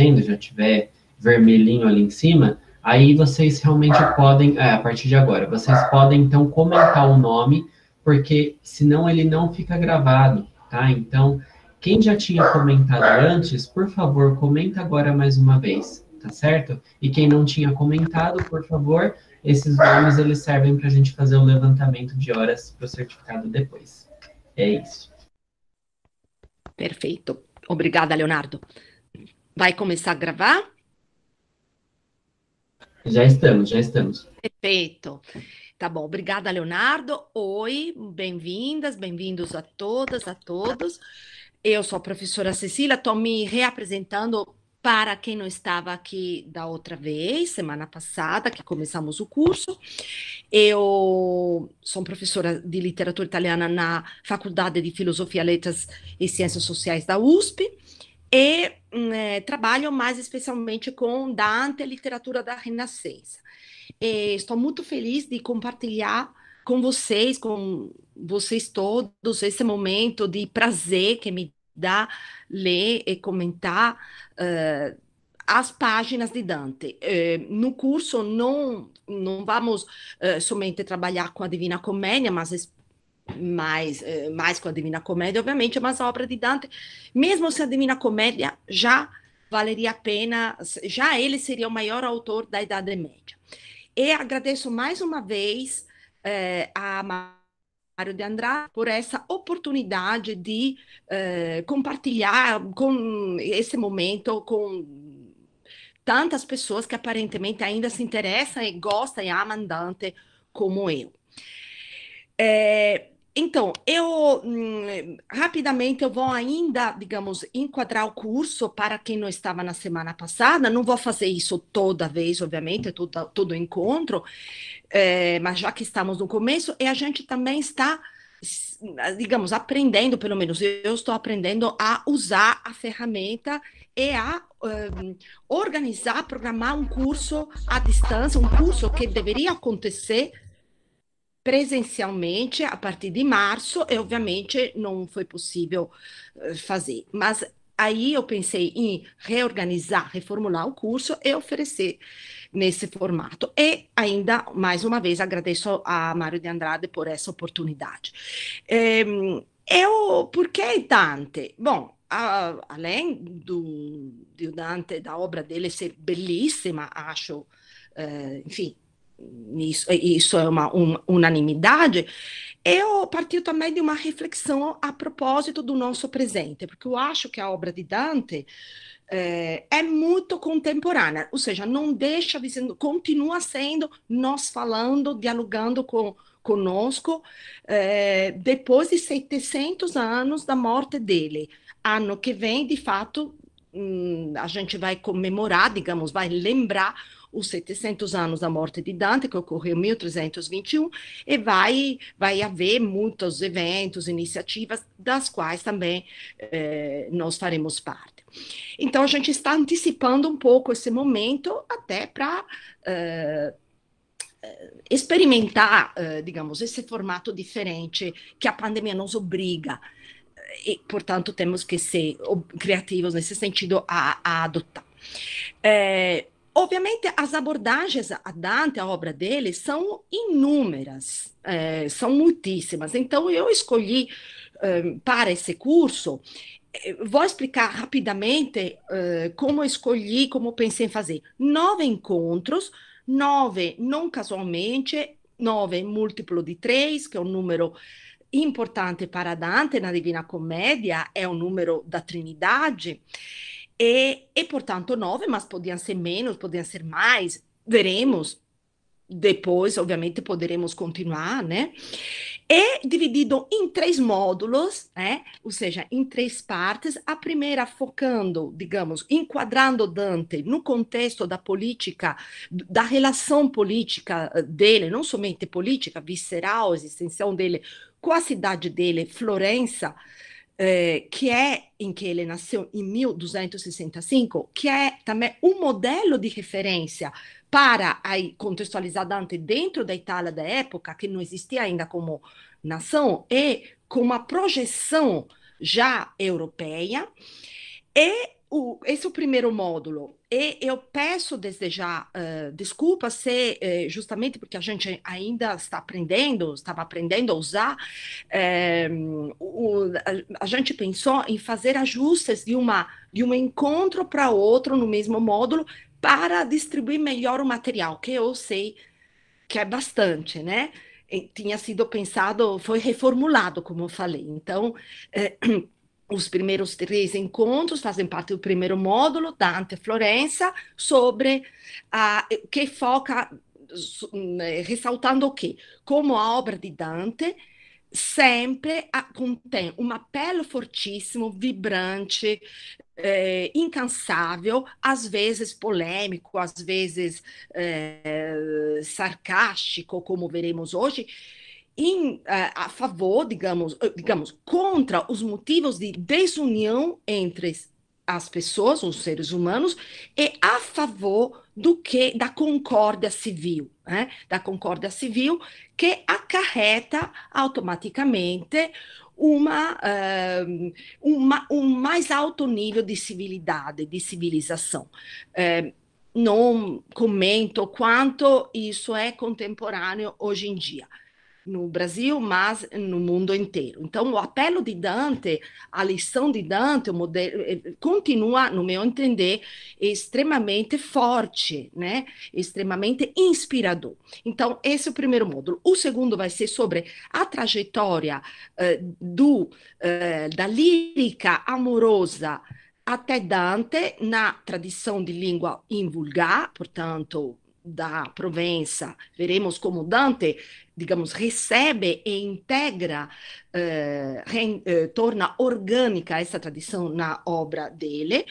vendo, já tiver vermelhinho ali em cima, aí vocês realmente podem, é, a partir de agora, vocês podem então comentar o nome, porque senão ele não fica gravado, tá? Então, quem já tinha comentado antes, por favor, comenta agora mais uma vez, tá certo? E quem não tinha comentado, por favor, esses nomes eles servem para a gente fazer o levantamento de horas para o certificado depois. É isso. Perfeito. Obrigada, Leonardo. Vai começar a gravar? Já estamos, já estamos. Perfeito. Tá bom, obrigada, Leonardo. Oi, bem-vindas, bem-vindos a todas, a todos. Eu sou a professora Cecília, estou me reapresentando para quem não estava aqui da outra vez, semana passada, que começamos o curso. Eu sou professora de literatura italiana na Faculdade de Filosofia, Letras e Ciências Sociais da USP e né, trabalham mais especialmente com Dante e literatura da Renascença. E estou muito feliz de compartilhar com vocês, com vocês todos, esse momento de prazer que me dá ler e comentar uh, as páginas de Dante. Uh, no curso não não vamos uh, somente trabalhar com a Divina Comédia, mas mais, eh, mais com a Divina Comédia, obviamente, é mas a obra de Dante, mesmo se a Divina Comédia já valeria a pena, já ele seria o maior autor da Idade Média. E agradeço mais uma vez eh, a Mário de Andrade por essa oportunidade de eh, compartilhar com esse momento com tantas pessoas que aparentemente ainda se interessam e gostam e amam Dante como eu. É, então, eu hum, rapidamente eu vou ainda, digamos, enquadrar o curso para quem não estava na semana passada. Não vou fazer isso toda vez, obviamente, é todo, todo encontro, é, mas já que estamos no começo, e a gente também está, digamos, aprendendo, pelo menos eu estou aprendendo a usar a ferramenta e a um, organizar, programar um curso à distância, um curso que deveria acontecer presencialmente a partir de março e obviamente não foi possível eh, fazer, mas aí eu pensei em reorganizar, reformular o curso e oferecer nesse formato. E ainda, mais uma vez, agradeço a Mário de Andrade por essa oportunidade. Ehm, eu, por que Dante? Bom, além do, do Dante, da obra dele ser belíssima, acho, eh, enfim, isso, isso é uma, unanimidade, eu parti também de uma reflexão a propósito do nosso presente, porque eu acho que a obra de Dante é, é muito contemporânea, ou seja, não deixa, continua sendo nós falando, dialogando com, conosco é, depois de 700 anos da morte dele. Ano que vem, de fato, hum, a gente vai comemorar, digamos, vai lembrar os 700 anos da morte de Dante, que ocorreu em 1321, e vai, vai haver muitos eventos, iniciativas, das quais também eh, nós faremos parte. Então, a gente está antecipando um pouco esse momento, até para. Eh, eh, experimentar, eh, digamos, esse formato diferente que a pandemia nos obriga e, portanto, temos que ser criativos nesse sentido a, a adotar. É, Obviamente, as abordagens a Dante, a obra dele, são inúmeras, é, são muitíssimas. Então, eu escolhi é, para esse curso, eh, vou explicar rapidamente é, como escolhi, como pensei em fazer. Nove encontros, nove não casualmente, nove múltiplo de três, que é um número importante para Dante na Divina Comédia, é o número da Trindade. E, e portanto, nove, mas podiam ser menos, podiam ser mais, veremos. Depois, obviamente, poderemos continuar, né? É dividido em três módulos, né? Ou seja, em três partes. A primeira focando, digamos, enquadrando Dante no contexto da política, da relação política eh, dele, não somente política, visceral, existencial dele, com a cidade dele, Florença, é, que é em que ele nasceu em 1265, que é também um modelo de referência para aí contextualizar Dante dentro da Itália da época, que não existia ainda como nação, e com uma projeção já europeia, e o, esse é o primeiro módulo. E eu peço desde já uh, eh, desculpa se, uh, eh, justamente porque a gente ainda está aprendendo, estava aprendendo a usar, uh, o, a, a, gente pensou em fazer ajustes de, uma, de um encontro para outro no mesmo módulo para distribuir melhor o material, que eu sei que é bastante, né? E tinha sido pensado, foi reformulado, como eu falei. Então, os primeiros três encontros fazem parte do primeiro módulo Dante Florença sobre a que foca né, ressaltando o que como a obra de Dante sempre contém um apelo fortíssimo, vibrante, é, incansável, às vezes polêmico, às vezes é, sarcástico, como veremos hoje, em, a, é, a favor, digamos, eh, digamos, contra os motivos de desunião entre as pessoas, os seres humanos, e a favor do que da concórdia civil, né? da concórdia civil que acarreta automaticamente uma, eh, um, uma, um mais alto nível de civilidade, de civilização. Eh, não comento quanto isso é contemporâneo hoje em dia no Brasil, mas no mundo inteiro. Então, o apelo de Dante, a lição de Dante, o modelo, eh, continua, no meu entender, extremamente forte, né? extremamente inspirador. Então, esse é o primeiro módulo. O segundo vai ser sobre a trajetória eh, do, eh, da lírica amorosa até Dante, na tradição de língua invulgar, portanto, da Provença, veremos como Dante, digamos, recebe e integra, eh, re, eh, torna orgânica essa tradição na obra dele.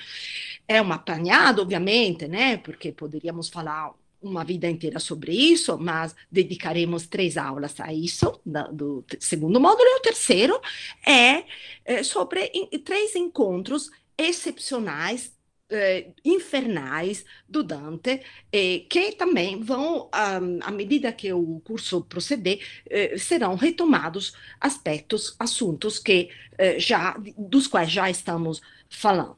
É um apanhado, obviamente, né? Porque poderíamos falar uma vida inteira sobre isso, mas dedicaremos três aulas a isso, do segundo módulo. E o terceiro é, é sobre in, três encontros excepcionais eh, infernais do Dante, eh, que também vão, ah, à medida que o curso proceder, eh, serão retomados aspectos, assuntos que já dos quais já estamos falando.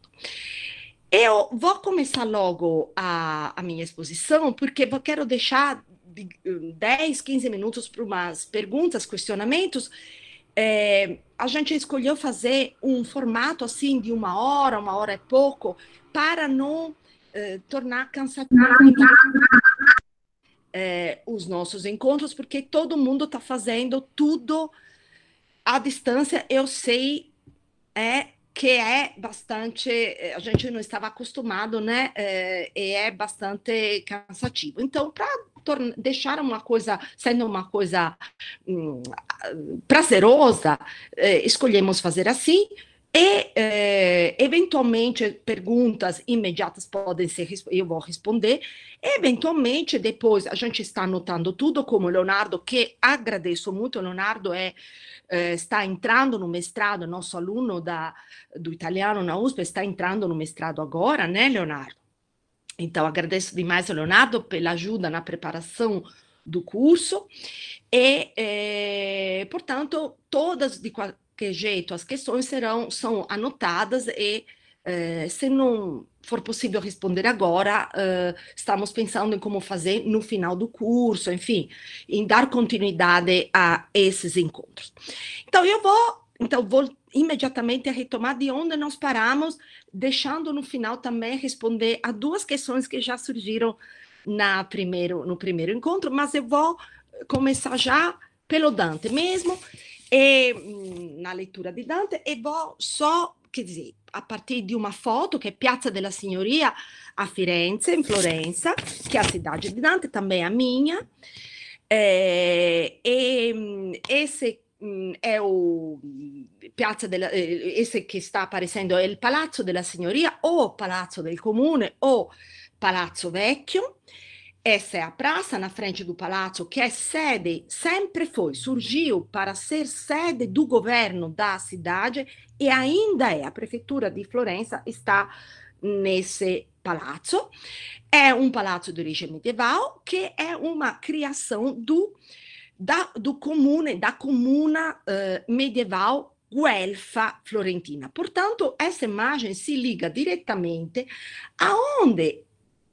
Eu vou começar logo a, a minha exposição, porque quero deixar de 10, 15 minutos para umas perguntas, questionamentos. É, a gente escolheu fazer um formato assim de uma hora, uma hora é pouco, para não eh, tornar cansativo eh, os nossos encontros, porque todo mundo está fazendo tudo à distância. Eu sei é que é bastante, eh, a gente não estava acostumado, né? Eh, e é bastante cansativo. Então, para deixar uma coisa sendo uma coisa hum, prazerosa, eh, escolhemos fazer assim. E, eh, eventualmente, perguntas imediatas podem ser, eu vou responder. E, eventualmente, depois, a gente está anotando tudo, como Leonardo, que agradeço muito. Leonardo é, eh, está entrando no mestrado, nosso aluno da, do italiano na USP, está entrando no mestrado agora, né, Leonardo? Então, agradeço demais ao Leonardo pela ajuda na preparação do curso e, é, portanto, todas de qualquer jeito as questões serão são anotadas e é, se não for possível responder agora, é, estamos pensando em como fazer no final do curso, enfim, em dar continuidade a esses encontros. Então eu vou, então vou imediatamente a retomar de onde nós paramos, deixando no final também responder a duas questões que já surgiram na primeiro, no primeiro encontro, mas eu vou começar já pelo Dante mesmo, e, hum, na leitura de Dante, e vou só, quer dizer, a partir de uma foto que é Piazza della Signoria a Firenze, em Florença que é a cidade de Dante, também a minha. Eh, e hum, esse mh, è o, piazza della, eh, eh che sta apparecendo è il palazzo della signoria o palazzo del comune o palazzo vecchio. Essa è a Praça, na frente do palazzo, che è sede, sempre foi, surgiu para ser sede do governo da cidade e ainda è, A prefeitura di Florença está nesse palazzo. È um palazzo di origine medieval, che è uma criação do da, do comune, da comuna eh, medieval guelfa florentina. Portanto, essa imagem se liga diretamente aonde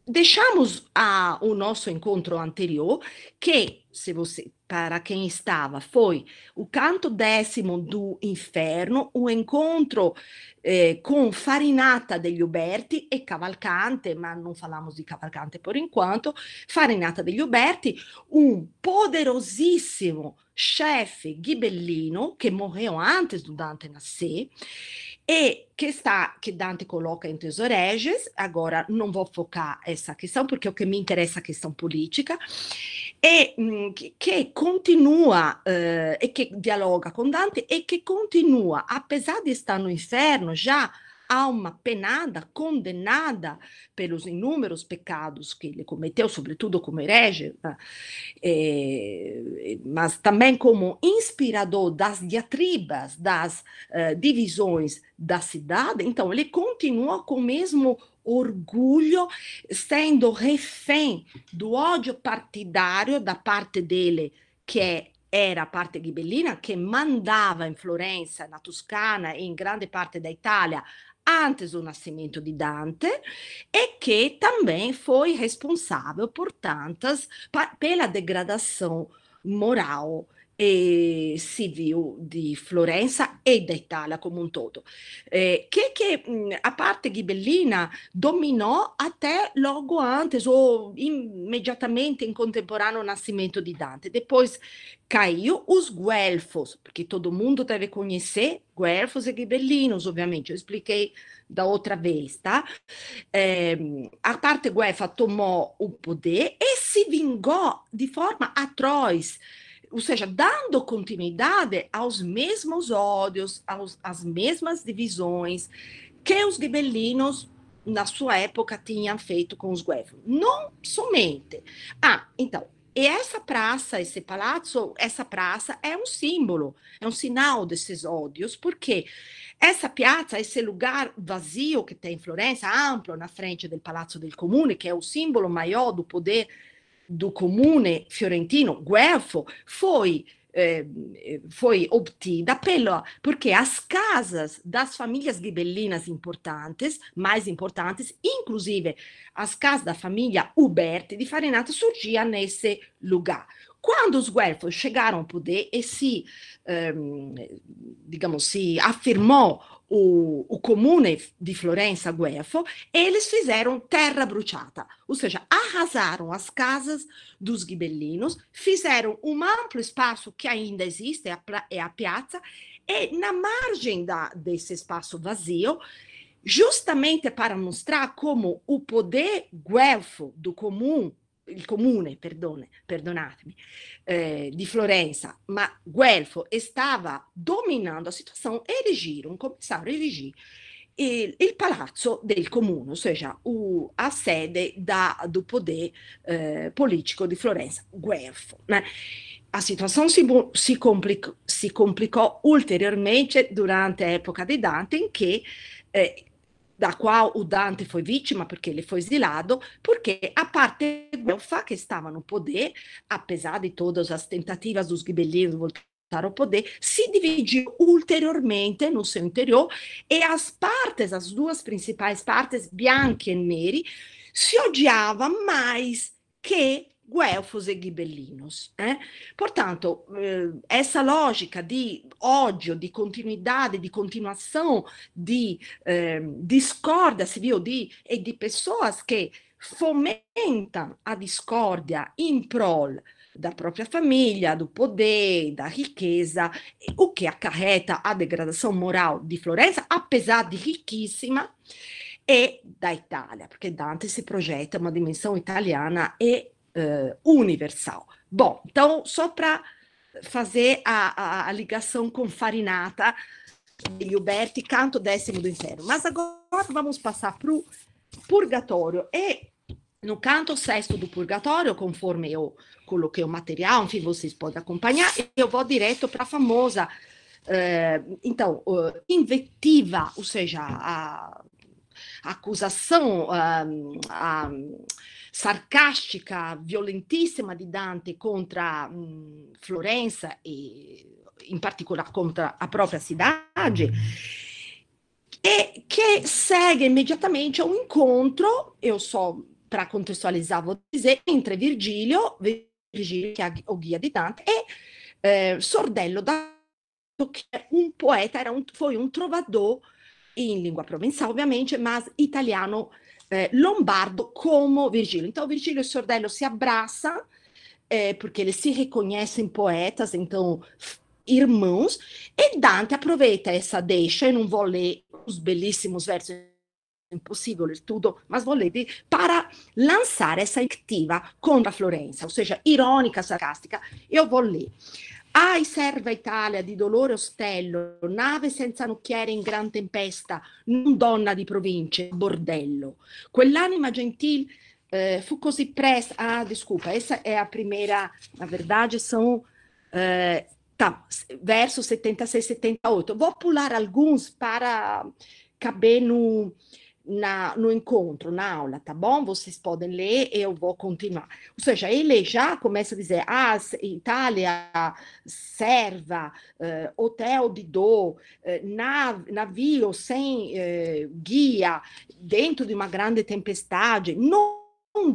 deixamos a, o diciamo nosso encontro anterior, que se você para quem estava foi o canto décimo do Inferno, o um encontro eh, com Farinata degli Uberti e Cavalcante, ma non falamos di Cavalcante por enquanto, Farinata degli Uberti, un poderosissimo chefe ghibellino che morreu antes do Dante nascer e que está que Dante coloca os Tesoreges, agora não vou focar essa questão, porque o que me interessa é a questão política, e hum, que continua eh, e que dialoga com Dante e que continua, apesar de estar no inferno, já alma penada, condenada pelos inúmeros pecados que ele cometeu, sobretudo como herege, tá? é, mas também como inspirador das diatribas, das eh, divisões da cidade, então ele continua com o mesmo orgulho, sendo refém do ódio partidário da parte dele, que é era a parte ghibellina che mandava in Florenza, na Toscana e in grande parte da Itália antes do nascimento de Dante e que também foi responsável por tantas pela degradação moral e Silvio di Florenza e da Itala come un tutto, eh, che, che mh, a parte Ghibellina dominò a te logo antes o immediatamente in contemporaneo nascimento di Dante. Depois caiu os guelfos, porque todo mundo deve conhecer guelfos e ghibellinos, ovviamente, eu expliquei da outra vez, tá? É, ehm, a parte guelfa tomou o poder e se vingou de forma atroz ou seja, dando continuidade aos mesmos ódios, aos, às mesmas divisões que os gibelinos na sua época tinham feito com os guelfos. Não somente. Ah, então, e essa praça, esse palazzo, essa praça é um símbolo, é um sinal desses ódios, porque essa piazza, esse lugar vazio que tem em Florença, amplo na frente do Palazzo del Comune, que é o símbolo maior do poder do comune fiorentino Guelfo foi eh, foi obtida pela, porque as casas das famílias ghibellinas importantes, mais importantes, inclusive as casas da família Uberti de Farinata, surgiam nesse lugar. Quando os guelfos chegaram ao poder e se, eh, digamos, se afirmou o, o Comune de Florença, Guelfo, eles fizeram terra bruciata, ou seja, arrasaram as casas dos gibelinos, fizeram um amplo espaço que ainda existe, é a, é a piazza, e na margem da, desse espaço vazio, justamente para mostrar como o poder guelfo do comum il comune, perdone, perdonatemi, eh, de Florença, mas Guelfo stava dominando a situação, erigiram, começaram a erigir il, il palazzo del comune, ossia o, a sede da, do poder eh, político de Florença, Guelfo. Né? Eh. A situação se, se, complicou, se complicou ulteriormente durante l'epoca di Dante, em que eh, da qual o Dante foi vítima porque ele foi exilado porque a parte Guelfa, que estava no poder, apesar de todas as tentativas dos ghibellinos voltar ao poder, se dividiu ulteriormente no seu interior e as partes, as duas principais partes, bianche e neri, se odiavam mais que gueofose ghibellinus. Eh? Portanto, eh, essa lógica di ódio, di continuidade, di continuação, di eh, discorda civil de, e di persone che fomentano a discórdia in prol da própria família, do poder, da riqueza, o che acarreta a degradação moral di Florença, apesar de ricchissima, e da Itália, perché Dante si progetta uma dimensão italiana e uh, universal. Bom, então, só para fazer a, a, a, ligação com Farinata e canto décimo do inferno. Mas agora vamos passar para o purgatório. E no canto sexto do purgatório, conforme eu coloquei o material, enfim, vocês podem acompanhar, eu vou direto para a famosa. Uh, então, uh, invectiva, ou seja, a acusação, ah, a, sarcastica, violentissima di Dante contro mh, Florenza e in particolare contro la propria Sidage e che segue immediatamente un incontro, io so, per contestualizzare, entre Virgilio, Virgilio che è o guia di Dante, e eh, Sordello dato che un poeta, era un, foi un trovador in lingua provenzale ovviamente, ma italiano Eh, lombardo como Virgílio. Então, Virgílio e Sordello se abraçam, eh, porque eles se reconhecem poetas, então irmãos, e Dante aproveita essa deixa, eu não vou ler os belíssimos versos é ler tudo, mas vou ler, para lançar essa invectiva contra Florença, ou seja, irônica, sarcástica, eu vou ler. Ai serva Italia di dolore ostello, nave senza nocchiere in gran tempesta, non donna di province, bordello. Quell'anima gentil eh, fu così pressa. Ah, desculpa, essa è a prima, na verdade, sono Eh, tá, verso 76, 78. Vou pular alguns para caber no. na, no encontro, na aula, tá bom? Vocês podem ler, e eu vou continuar. Ou seja, ele já começa a dizer, ah, Itália, serva, eh, hotel de dor, eh, nav navio sem eh, guia, dentro de uma grande tempestade, não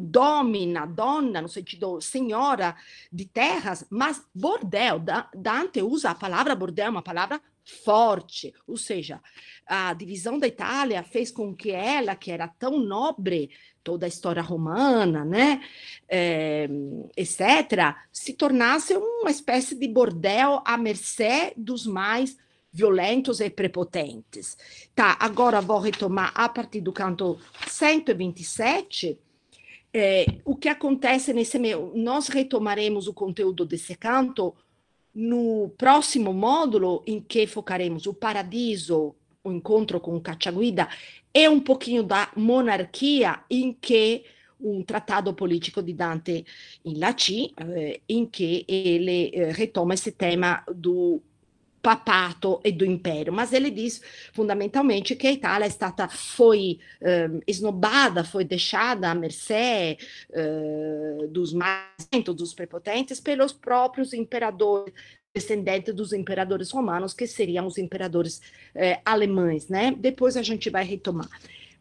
domina, dona, no sentido senhora de terras, mas bordel. Dante usa a palavra bordel, uma palavra forte, ou seja, a divisão da Itália fez com que ela, que era tão nobre, toda a história romana, né, é, eh, etc., se tornasse uma espécie de bordel à mercê dos mais violentos e prepotentes. Tá, agora vou retomar a partir do canto 127. É, eh, o que acontece nesse meio? Nós retomaremos o conteúdo desse canto no próximo módulo in que focaremo o paradiso, o encontro con Cacciaguida, e un pochino da monarquia in che un trattato politico di Dante in Laci, eh, in che ele eh, eh, retoma esse tema do papato e do império, mas ele diz fundamentalmente que a Itália é stata, foi ehm, esnobada, foi deixada à mercê eh, dos mais dos prepotentes, pelos próprios imperadores descendentes dos imperadores romanos, que seriam os imperadores eh, alemães, né? Depois a gente vai retomar.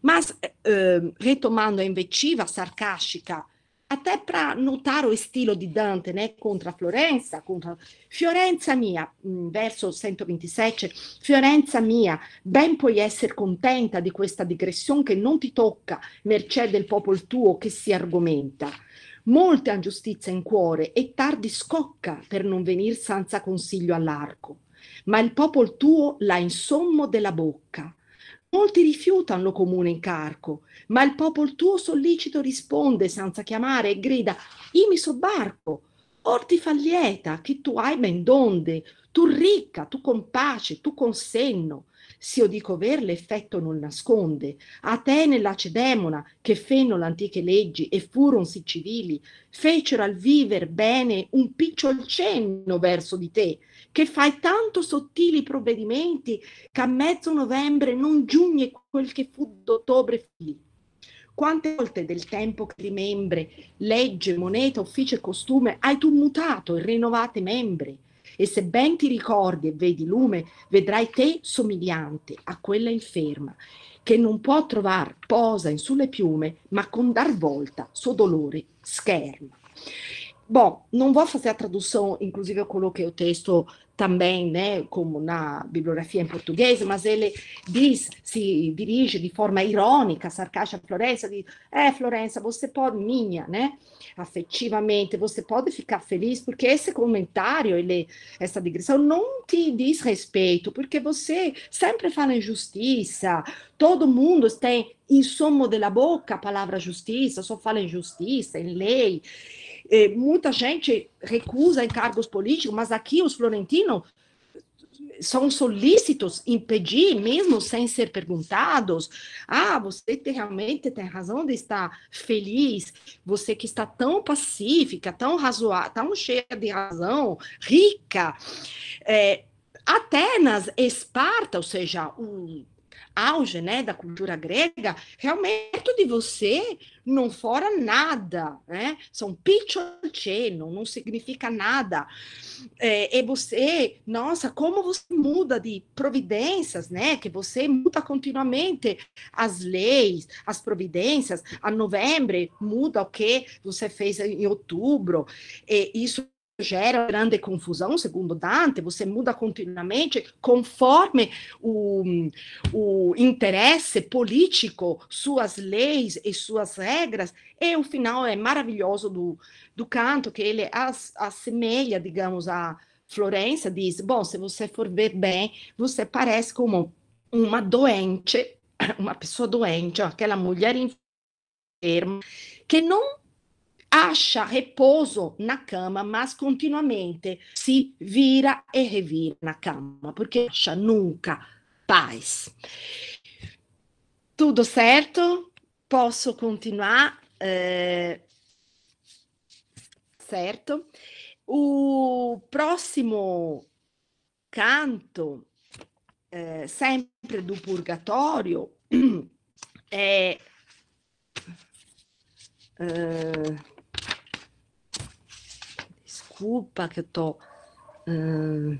Mas, eh, ehm, retomando a invetiva sarcástica A te pra notare il stile di Dante né? Contra Florenza, contro Fiorenza mia, mm, verso 127, Fiorenza mia, ben puoi essere contenta di questa digressione che non ti tocca, mercè del popolo tuo che si argomenta. Molte han giustizia in cuore e tardi scocca per non venire senza consiglio all'arco. Ma il popol tuo l'ha in sommo della bocca Molti rifiutano lo comune incarco, ma il popol tuo sollecito risponde senza chiamare e grida: Io mi sobbarco, or ti fa lieta che tu hai ben donde, tu ricca, tu con pace, tu con senno, se io dico ver l'effetto non nasconde. Atene lacedemona, che fenno l'antiche leggi e furon si civili, fecero al viver bene un picciol cenno verso di te, che fai tanto sottili provvedimenti che a mezzo novembre non giugne quel che fu d'ottobre fili. Quante volte del tempo che rimembre, legge, moneta, ufficio e costume, hai tu mutato e rinnovate membre? e se ben ti ricordi e vedi lume, vedrai te somigliante a quella inferma, che non può trovar posa in sulle piume, ma con dar volta suo dolore scherma. Bom, non vou fare la traduzione inclusive a eu coloquei o texto também, né, como na bibliografia em português, mas ele diz, se dirige de forma irônica, sarcástica a Florença, diz, é, Florença, você pode, minha, né, afetivamente, você pode ficar feliz, porque esse comentário, ele, essa digressão, não te diz respeito, porque você sempre fala em justiça, todo mundo tem, em somo della bocca, a palavra justiça, só fala em justiça, em lei, é, muita gente recusa encargos políticos, mas aqui os florentinos são solícitos impedir mesmo sem ser perguntados, ah, você tem, realmente tem razão de estar feliz, você que está tão pacífica, tão razoável, tão cheia de razão, rica. É, Atenas, Esparta, ou seja, o auge né, da cultura grega, realmente de você não fora nada, né? São piccioceno, não significa nada. É, e você, nossa, como você muda de providências, né? Que você muda continuamente as leis, as providências. A novembro muda o que você fez em outubro. E isso gera grande confusão, segundo Dante, você muda continuamente conforme o, o interesse político, suas leis e suas regras, e o final é maravilhoso do, do canto, que ele as, assemelha, digamos, a Florença, diz, bom, se você for ver bem, você parece como uma doente, uma pessoa doente, aquela mulher enferma, que não acha repouso na cama, mas continuamente se vira e revira na cama, porque acha nunca paz. Tudo certo? Posso continuar? É... Certo? O próximo canto, é, sempre do Purgatório, é. é desculpa que eu tô. Hum...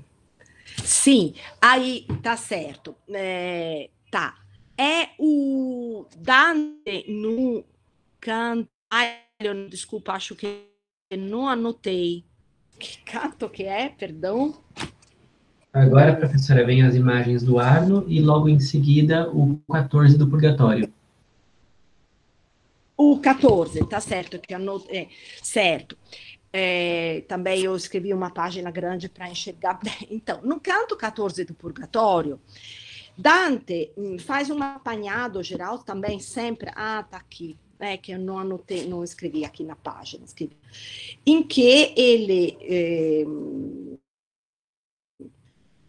Sim, aí tá certo. É, tá. É o Dante no canto. Desculpa, acho que não anotei. Que canto que é? Perdão. Agora, professora, vem as imagens do Arno e logo em seguida o 14 do Purgatório. O 14, tá certo, que anotei. É, certo. É, também eu escrevi uma página grande para enxergar. Então, no canto 14 do Purgatório, Dante hum, faz um apanhado geral também, sempre. Ah, tá aqui. É, que eu não anotei, não escrevi aqui na página, escrevi, em que ele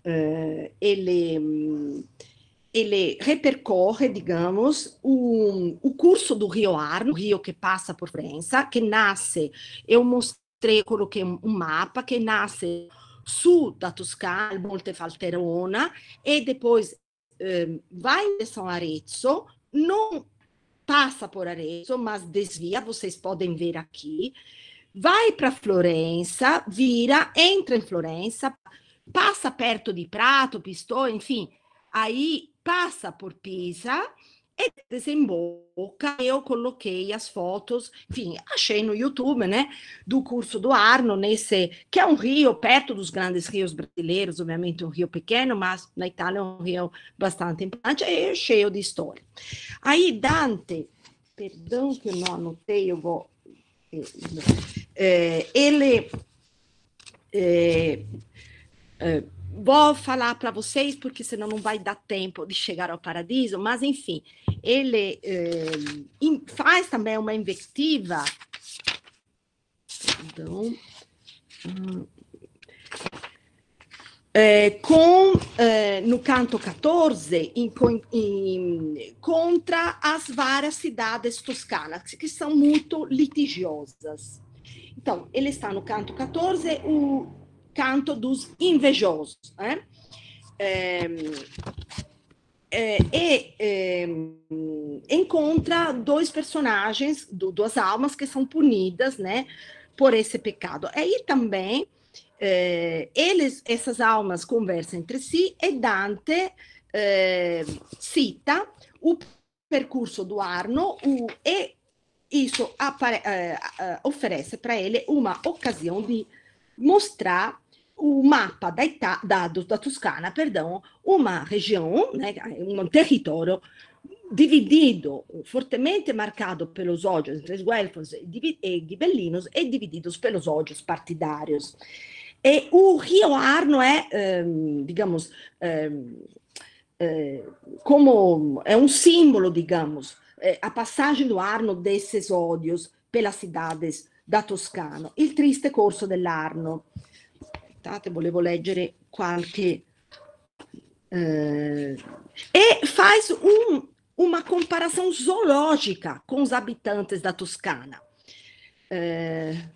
é, ele hum, ele repercorre, digamos, o, o curso do rio Arno, o rio que passa por Florença, que nasce, eu mostrei Trecolo, che è un mappa che nasce su da Toscana, Monte Falterona, e poi eh, va in direzione Arezzo, non passa por Arezzo, ma desvia, vocês podem ver aqui, vai para Florença, vira, entra em Florença, passa perto di Prato, Pistone, enfim, aí passa por Pisa, e desemboca, eu coloquei as fotos, enfim, achei no YouTube, né, do curso do Arno, nesse, que é um rio perto dos grandes rios brasileiros, obviamente um rio pequeno, mas na Itália é um rio bastante importante e é cheio de história. Aí Dante, perdão que eu não anotei, eu vou... É, ele... É, é, vou falar para vocês, porque senão não vai dar tempo de chegar ao paraíso, mas enfim, ele eh, faz também uma invectiva. Então, hum, é, com, é, no canto 14, em, em, contra as várias cidades toscanas, que são muito litigiosas. Então, ele está no canto 14, o canto dos invejosos. Né? É, e é, encontra dois personagens, duas almas que são punidas né, por esse pecado. Aí também é, eles, essas almas conversam entre si e Dante é, cita o percurso do Arno o, e isso apare, eh, oferece para ele uma ocasião de mostrar o mapa da, Ita da, da Toscana, perdão, uma região, né, um território dividido, fortemente marcado pelos ódios entre guelfos e ghibellinos e dividido pelos ódios partidários. E o Rio Arno é, ehm, digamos, ehm, eh, como é um símbolo, digamos, eh, a passagem do Arno desses ódios pelas cidades da Toscana, il triste corso dell'Arno. Aspettate, volevo leggere qualche... Eh, e faz um, uma comparação zoológica com os habitantes da Toscana. É,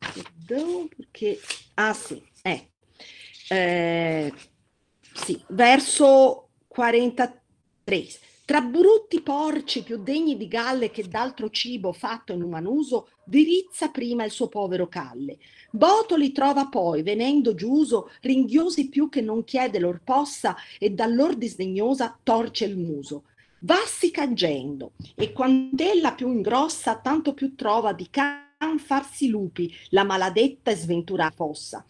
perdão, porque... Ah, sim, é. é sim, verso 43. Tra brutti porci più degni di galle che d'altro cibo fatto in uman uso, dirizza prima il suo povero calle. Botoli trova poi, venendo giuso, ringhiosi più che non chiede lor possa, e dall'or disdegnosa torce il muso Vassi agendo e quand'ella più ingrossa tanto più trova di can farsi lupi la maladetta e sventurata fossa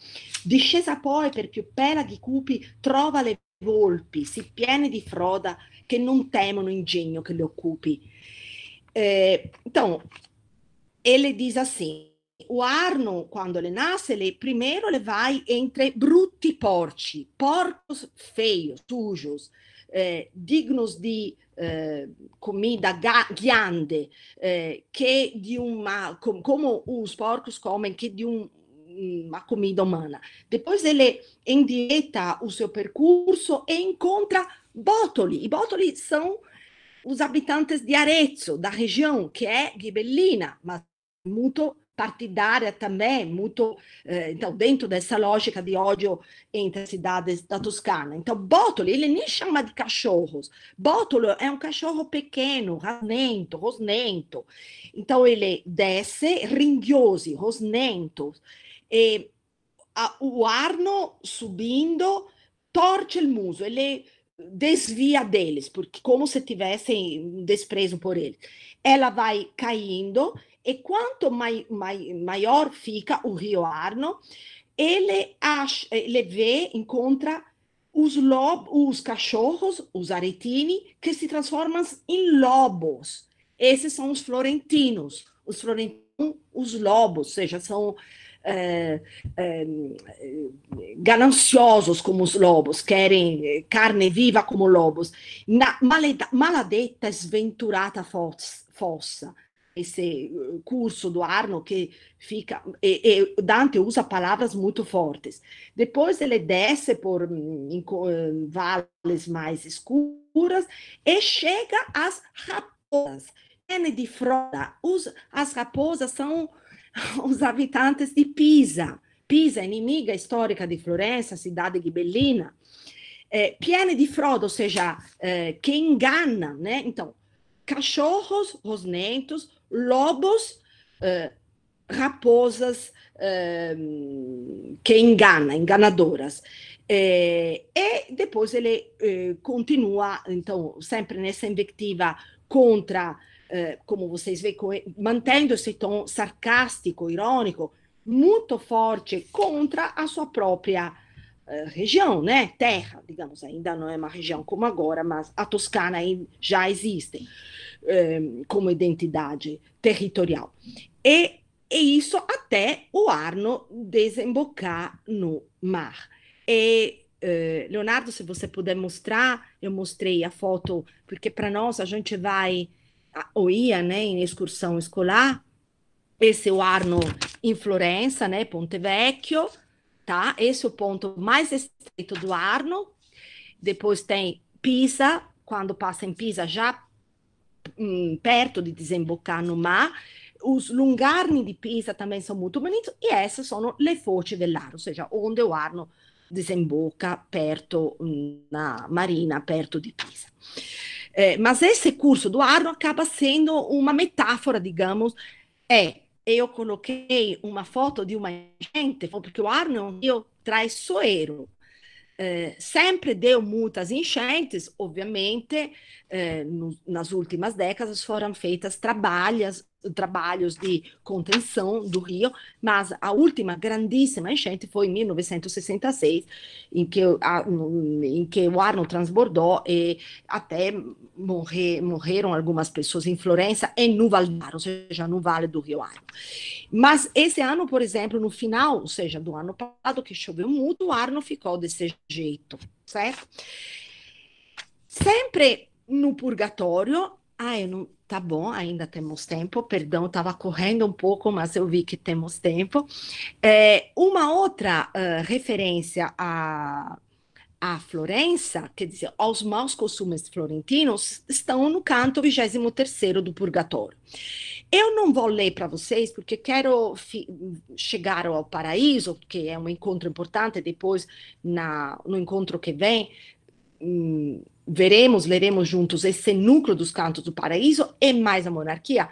discesa poi per più pelaghi cupi trova le volpi sì piene di froda não non temono engenho que lhe ocupe. É, então, ele diz assim: o Arno, quando ele nasce, ele, primeiro ele vai entre brutti porci, porcos feios, sujos, é, dignos de é, comida ghiande eh, che di com, como os porcos comem, que de um, uma comida humana. Depois ele endieta o seu percurso e encontra Bótoli. E Bótoli são os habitantes de Arezzo, da região, que é gibellina, mas muito partidária também, muito eh, então dentro dessa lógica de ódio entre as cidades da Toscana. Então Botoli ele nem chama de cachorros. Botolo é um cachorro pequeno, rasnento, rosnento. Então ele desce, ringhioso, rosnento. E a, o arno subindo torce il muso, ele desvia deles, porque como se tivessem desprezo por ele. Ela vai caindo e quanto mai, mai, maior fica o Rio Arno, ele acha, ele vê, encontra os lobos, os cachorros, os aretini, que se transformam em lobos. Esses são os florentinos. Os florentinos os lobos, ou seja, são é, é, gananciosos como os lobos, querem é, carne viva como lobos. Na maleda, maladetta e sventurata fossa, esse eh, curso do Arno que fica. E, e Dante usa palavras muito fortes. Depois ele desce por em, hum, em eh, vales mais escuras e chega às raposas higiene de frota. Os, as raposas são os habitantes de Pisa. Pisa, inimiga histórica de Florença, cidade ghibellina, É, piene de frota, ou seja, é, que engana, né? Então, cachorros rosnentos, lobos, é, raposas é, que engana, enganadoras. É, e depois ele é, continua, então, sempre nessa invectiva contra eh, como vocês veem, mantendo esse tom sarcástico, irônico, muito forte contra a sua própria eh, região, né? Terra, digamos, ainda não é uma região como agora, mas a Toscana já existe eh, como identidade territorial. E, e isso até o Arno desembocar no mar. E Leonardo, se você puder mostrar, eu mostrei a foto, porque para nós a gente vai ou ia né, em excursão escolar, esse é o Arno em Florença, né, Ponte Vecchio, tá? Esse é o ponto mais estreito do Arno. Depois tem Pisa, quando passa em Pisa, já hum, perto de desembocar no mar. Os lungarni de Pisa também são muito bonitos, e essas são le foci dell'Arno, ou seja, onde o Arno desemboca perto hum, na marina, perto de Pisa. É, mas esse curso do Arno acaba sendo uma metáfora, digamos, é eu coloquei uma foto de uma gente, porque o Arno é um rio traiçoeiro. É, sempre deu muitas enchentes, obviamente, é, no, nas últimas décadas foram feitas trabalhas trabalhos de contenção do rio, mas a última grandíssima enchente foi em 1966, em que, a, em que o Arno transbordou e até morrer, morreram algumas pessoas em Florença e no Valdar, ou seja, no Vale do Rio Arno. Mas esse ano, por exemplo, no final, ou seja, do ano passado, que choveu muito, o Arno ficou desse jeito, certo? Sempre no purgatório, ah, eu não, Tá bom, ainda temos tempo. Perdão, estava correndo um pouco, mas eu vi que temos tempo. É, uma outra uh, referência a, a Florença, quer dizer, aos maus costumes florentinos, estão no canto 23 do Purgatório. Eu não vou ler para vocês, porque quero chegar ao paraíso, que é um encontro importante, depois, na, no encontro que vem. Hum, veremos, leremos juntos esse núcleo dos cantos do paraíso e mais a monarquia,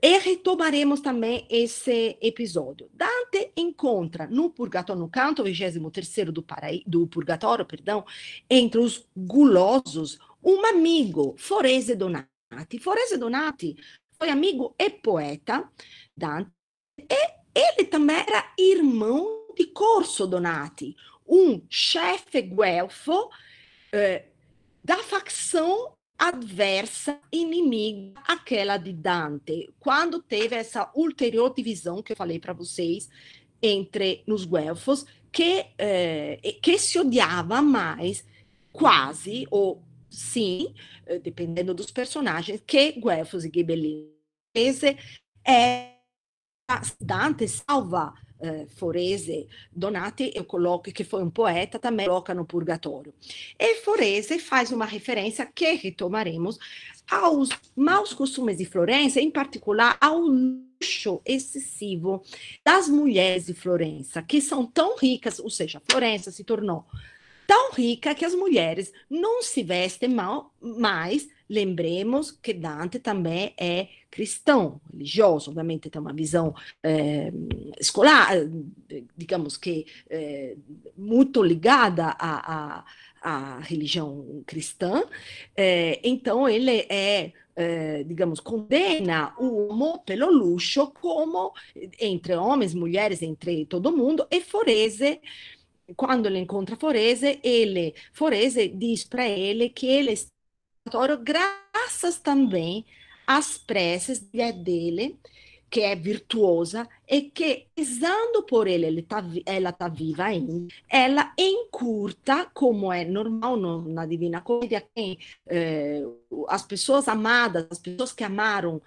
e retomaremos também esse episódio. Dante encontra no Purgatório, no canto 23 do, paraí do Purgatório, perdão, entre os gulosos, um amigo, Forese Donati. Forese Donati foi amigo e poeta Dante, e ele também era irmão de Corso Donati, um chefe guelfo eh, da facção adversa, inimiga, aquela de Dante, quando teve essa ulterior divisão que eu falei para vocês entre nos guelfos, que, eh, que se odiava mais, quase, ou sim, eh, dependendo dos personagens, que guelfos e Ghibellines Esse é Dante salva eh, Forese Donati, coloco, que foi um poeta, também coloca no purgatório. E Forese faz uma referência que retomaremos aos maus costumes de Florença, em particular ao luxo excessivo das mulheres de Florença, que são tão ricas, ou seja, Florença se tornou tão rica que as mulheres não se vestem mal, mais Lembremos que Dante também é cristão, religioso, obviamente tem uma visão é, escolar, digamos que é, muito ligada à, à, à religião cristã, é, então ele é eh, digamos, condena o homo pelo luxo como entre homens, mulheres, entre todo mundo, e Forese, quando ele encontra Forese, ele, Forese diz para ele que ele oratório, graças também às preces é dele, que é virtuosa e que, rezando por ele, ele tá, ela está viva ainda, ela encurta, como é normal na Divina Comédia, quem, eh, as pessoas amadas, as pessoas que amaram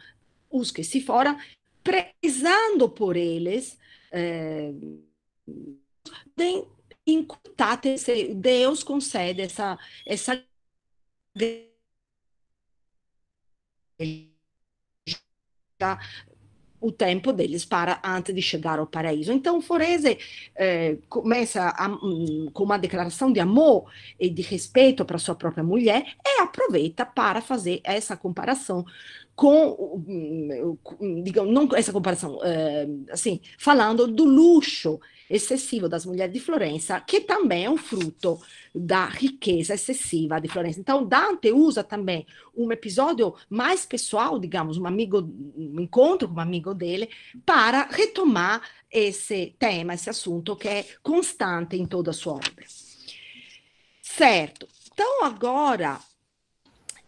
os que se foram, prezando por eles, eh, encurtar, Deus concede essa, essa já o tempo deles para antes de chegar ao paraíso. Então, Forese eh, começa a, um, com uma declaração de amor e de respeito para sua própria mulher e aproveita para fazer essa comparação com, digamos, não essa comparação, eh, assim, falando do luxo excessivo das mulheres de Florença, que também é um fruto da riqueza excessiva de Florença. Então, Dante usa também um episódio mais pessoal, digamos, um amigo, um encontro com um amigo dele, para retomar esse tema, esse assunto que é constante em toda a sua obra. Certo. Então, agora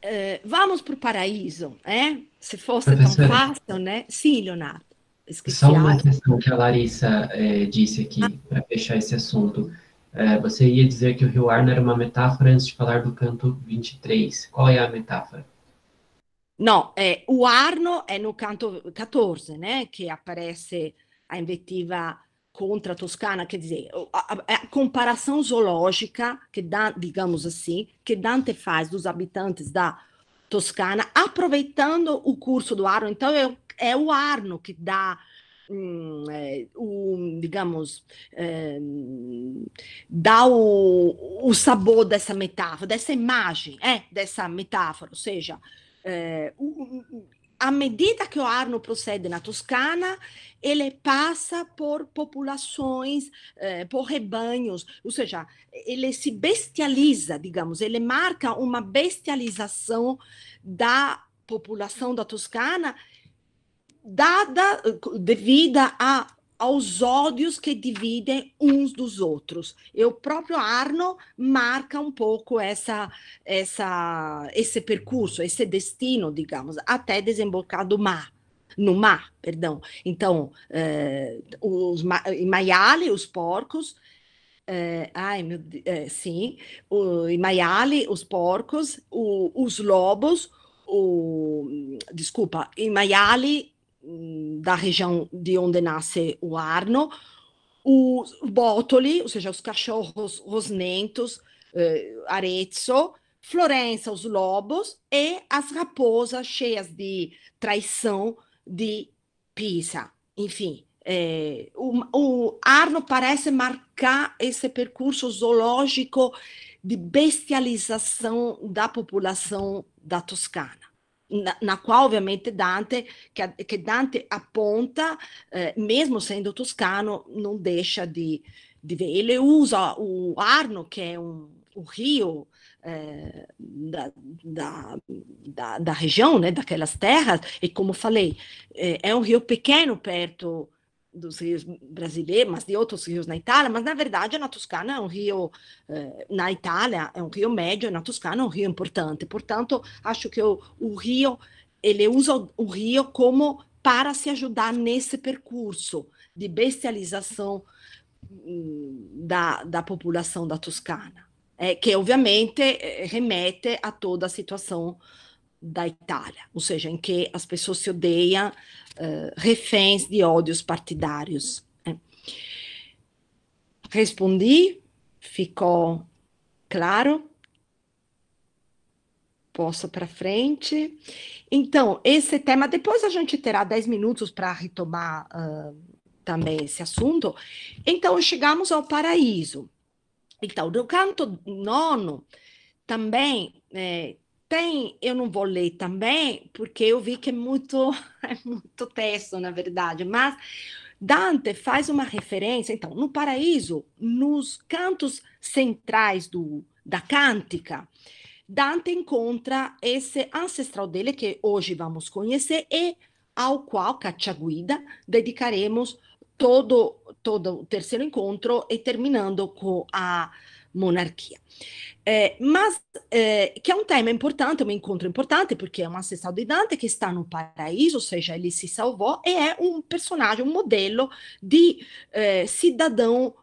eh, vamos para o paraíso, né? Se fosse tão fácil, né? Sim, Leonardo. Esqueci só uma questão que a Larissa eh, disse aqui, ah. para fechar esse assunto. Eh, você ia dizer que o Rio Arno era uma metáfora antes de falar do canto 23. Qual é a metáfora? Não, é, o Arno é no canto 14, né? Que aparece a invetiva contra a Toscana, quer dizer, a, é a, comparação zoológica que dá, digamos assim, que Dante faz dos habitantes da Toscana, aproveitando o curso do Arno. Então é, é o Arno que dá hum, é, o, digamos, é, dá o, o sabor dessa metáfora, dessa imagem, é, dessa metáfora, ou seja, é, o, à medida que o Arno procede na Toscana, ele passa por populações, eh, por rebanhos, ou seja, ele se bestializa, digamos, ele marca uma bestialização da população da Toscana, dada eh, devida a aos ódios que dividem uns dos outros. E o próprio Arno marca um pouco essa, essa, esse percurso, esse destino, digamos, até desembocar do mar no mar, perdão. Então, eh, os ma maiali, os porcos, eh, ai meu, eh, sim, o maiali, os porcos, o, os lobos, o, desculpa, i maiali, da região de onde nasce o Arno, os Bótoli, ou seja, os cachorros rosnentos, eh, Arezzo, Florença, os lobos, e as raposas cheias de traição de Pisa. Enfim, eh, o, o Arno parece marcar esse percurso zoológico de bestialização da população da Toscana na, na qual ovviamente Dante, che, che Dante apponta, eh, mesmo sendo toscano, non deixa di, di vedere. Ele usa o Arno, che è un, un rio eh, da, da, da, da, região, né, daquelas terras, e como falei, eh, é um rio pequeno perto dos rios brasileiros, mas de outros rios na Itália, mas na verdade na Toscana é um rio, eh, na Itália é um rio médio, na Toscana é um rio importante. Portanto, acho que o, o rio, ele usa o, o rio como para se ajudar nesse percurso de bestialização hum, da, da população da Toscana, é, que obviamente eh, remete a toda a situação da Itália, ou seja, em que as pessoas se odeiam, uh, reféns de ódios partidários. Né? Respondi, ficou claro? Posso para frente. Então, esse tema, depois a gente terá 10 minutos para retomar uh, também esse assunto. Então, chegamos ao paraíso. Então, no canto nono, também é, tem, eu não vou ler também, porque eu vi que é muito, é muito texto, na verdade, mas Dante faz uma referência, então, no paraíso, nos cantos centrais do, da cântica, Dante encontra esse ancestral dele, que hoje vamos conhecer, e ao qual Cacciaguida dedicaremos todo, todo o terceiro encontro e terminando com a monarquia, É, mas é, que é um tema importante, é um encontro importante, porque é um ancestral de Dante que está no paraíso, ou seja, ele se salvou, e é um personagem, um modelo de é, cidadão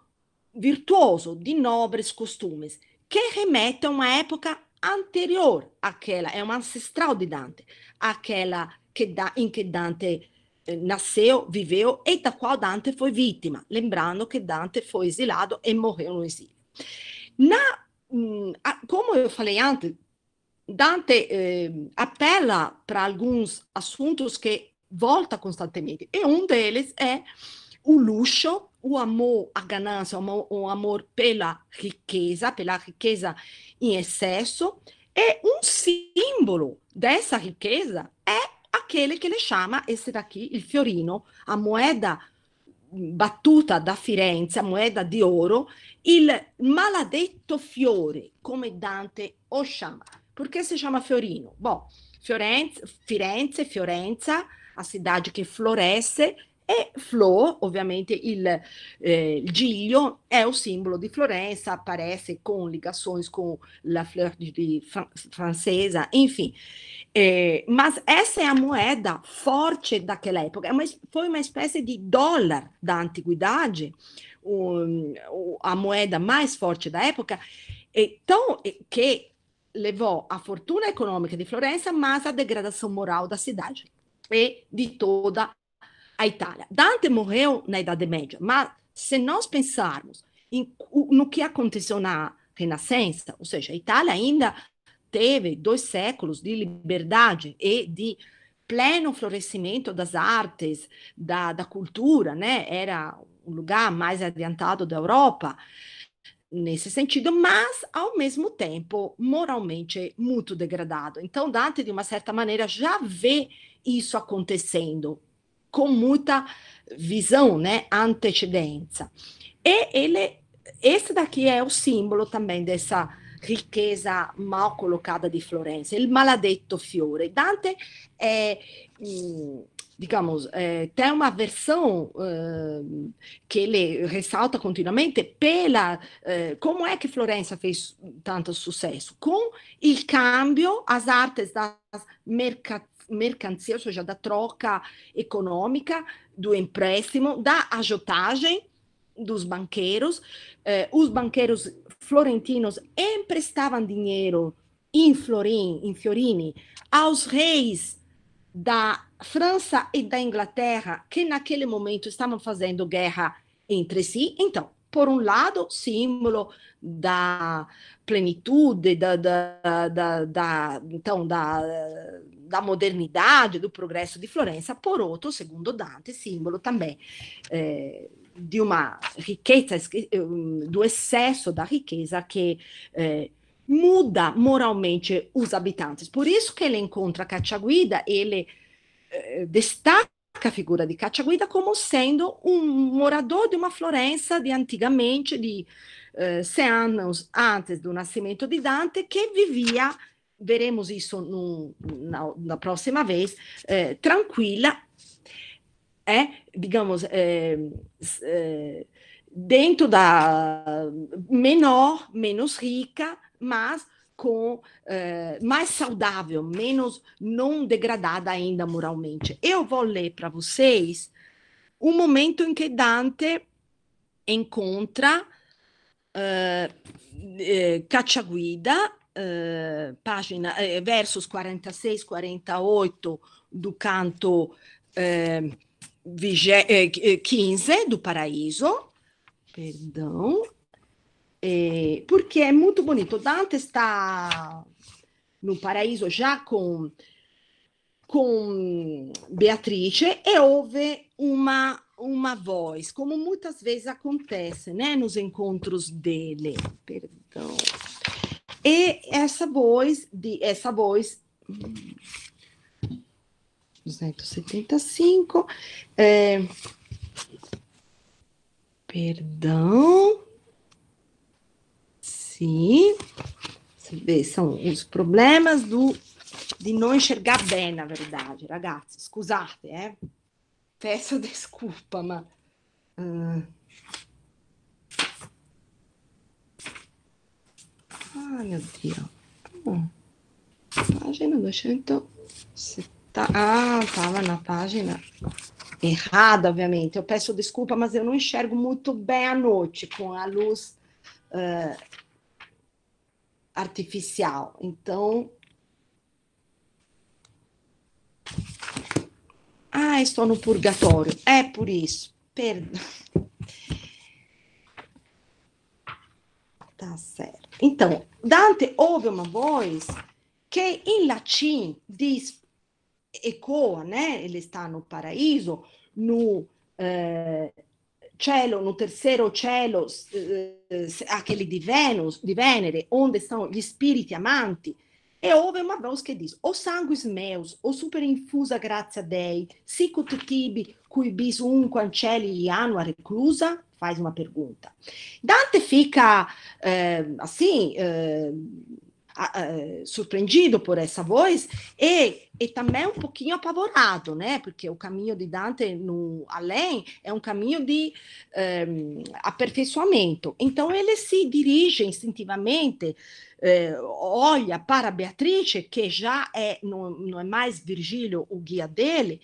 virtuoso, de nobres costumes, que remete a uma época anterior àquela, é um ancestral de Dante, àquela que da, em que Dante eh, nasceu, viveu e da qual Dante foi vítima, lembrando que Dante foi exilado e morreu no exílio. Na, hum, como eu falei antes, Dante eh, apela para alguns assuntos que volta constantemente, e um deles é o luxo, o amor à ganância, o amor, o amor pela riqueza, pela riqueza em excesso, e um símbolo dessa riqueza é aquele que ele chama, esse daqui, o fiorino, a moeda battuta da Firenze, moneta di oro, il maladetto fiore, come Dante o chiama. Perché si chiama Fiorino? Boh, Fiorenza, Firenze, Fiorenza, a cidade que floresce, e Flo, ovviamente il, eh, il, giglio, è un simbolo di Florenza, aparece con ligações com la fleur de fran francesa, enfim. Eh, mas essa é a moeda forte daquela época, é uma, foi uma espécie di dólar da antiguidade, um, a moeda mais forte da época, então, que levou a fortuna econômica di Florença, mas à degradação moral da cidade e de toda a Itália. Dante morreu na Idade Média, mas se nós pensarmos em, no que aconteceu na Renascença, ou seja, a Itália ainda teve dois séculos de liberdade e de pleno florescimento das artes, da, da cultura, né? Era o lugar mais adiantado da Europa nesse sentido, mas ao mesmo tempo moralmente muito degradado. Então Dante de uma certa maneira já vê isso acontecendo com muita visão, né? Antecedência. E ele, esse daqui é o símbolo também dessa riqueza mal colocada de Florença, O maledetto fiore. Dante é, digamos, é, tem uma versão uh, eh, que ele ressalta continuamente pela uh, como é que Florença fez tanto sucesso com o câmbio, as artes das mercat mercantil, ou seja, da troca econômica, do empréstimo, da agiotagem dos banqueiros. Eh, os banqueiros florentinos emprestavam dinheiro em florim, em fiorini, aos reis da França e da Inglaterra, que naquele momento estavam fazendo guerra entre si. Então, por um lado, símbolo da plenitude, da, da, da, da então, da, da modernidade, do progresso Florença, por Poroto, segundo Dante, símbolo também eh, uma riqueza eh, do excesso da riqueza que eh, muda moralmente os habitantes. Por isso que ele encontra Cacciaguida, ele eh, destaca a figura de Cacciaguida como sendo um morador de uma Florença de antigamente, de eh, anos antes do nascimento de Dante, que vivia veremos isso no, na, na, próxima vez, é, eh, tranquila, é, eh, digamos, é, é, dentro da menor, menos rica, mas com mais saudável, menos não degradada ainda moralmente. Eu vou ler para vocês um momento em que Dante encontra uh, Cacciaguida página eh, 46-48 eh, do canto eh, vige, eh, 15 eh, do Paraíso, perdão, eh, porque é muito bonito. Dante está no Paraíso já com, com Beatrice e houve uma uma voz, como muitas vezes acontece, né, nos encontros dele. Perdão. E essa voz, de, essa voz 275. É... Perdão. Sim. São os problemas do, de não enxergar bem, na verdade, ragazzi. Scusate, eh? Peço desculpa, mas. Uh... Ah, Ai, Deus! Tá página do então. tá- Ah, tava na página errada, obviamente. Eu peço desculpa, mas eu não enxergo muito bem à noite com a luz uh, artificial. Então. Ah, estou no purgatório. É por isso. Perdão. tá certo. Então, Dante ouve uma voz que em latim diz, ecoa, né? Ele está no paraíso, no eh, cielo, no terceiro cielo, eh, aquele di, Venus, di Venere, onde estão gli spiriti amanti, e ouve uma voz que diz: O sangue meus, o super infusa grazia Dei, sicut tibi cui bis unque anceli anuar reclusa, faz uma pergunta. Dante fica eh, assim. Eh, surpreendido por essa voz e, e também um pouquinho apavorado, né? Porque o caminho de Dante no além é um caminho de eh, aperfeiçoamento. Então ele se dirige instintivamente, olha para Beatrice, que já é não, não é mais Virgílio o guia dele,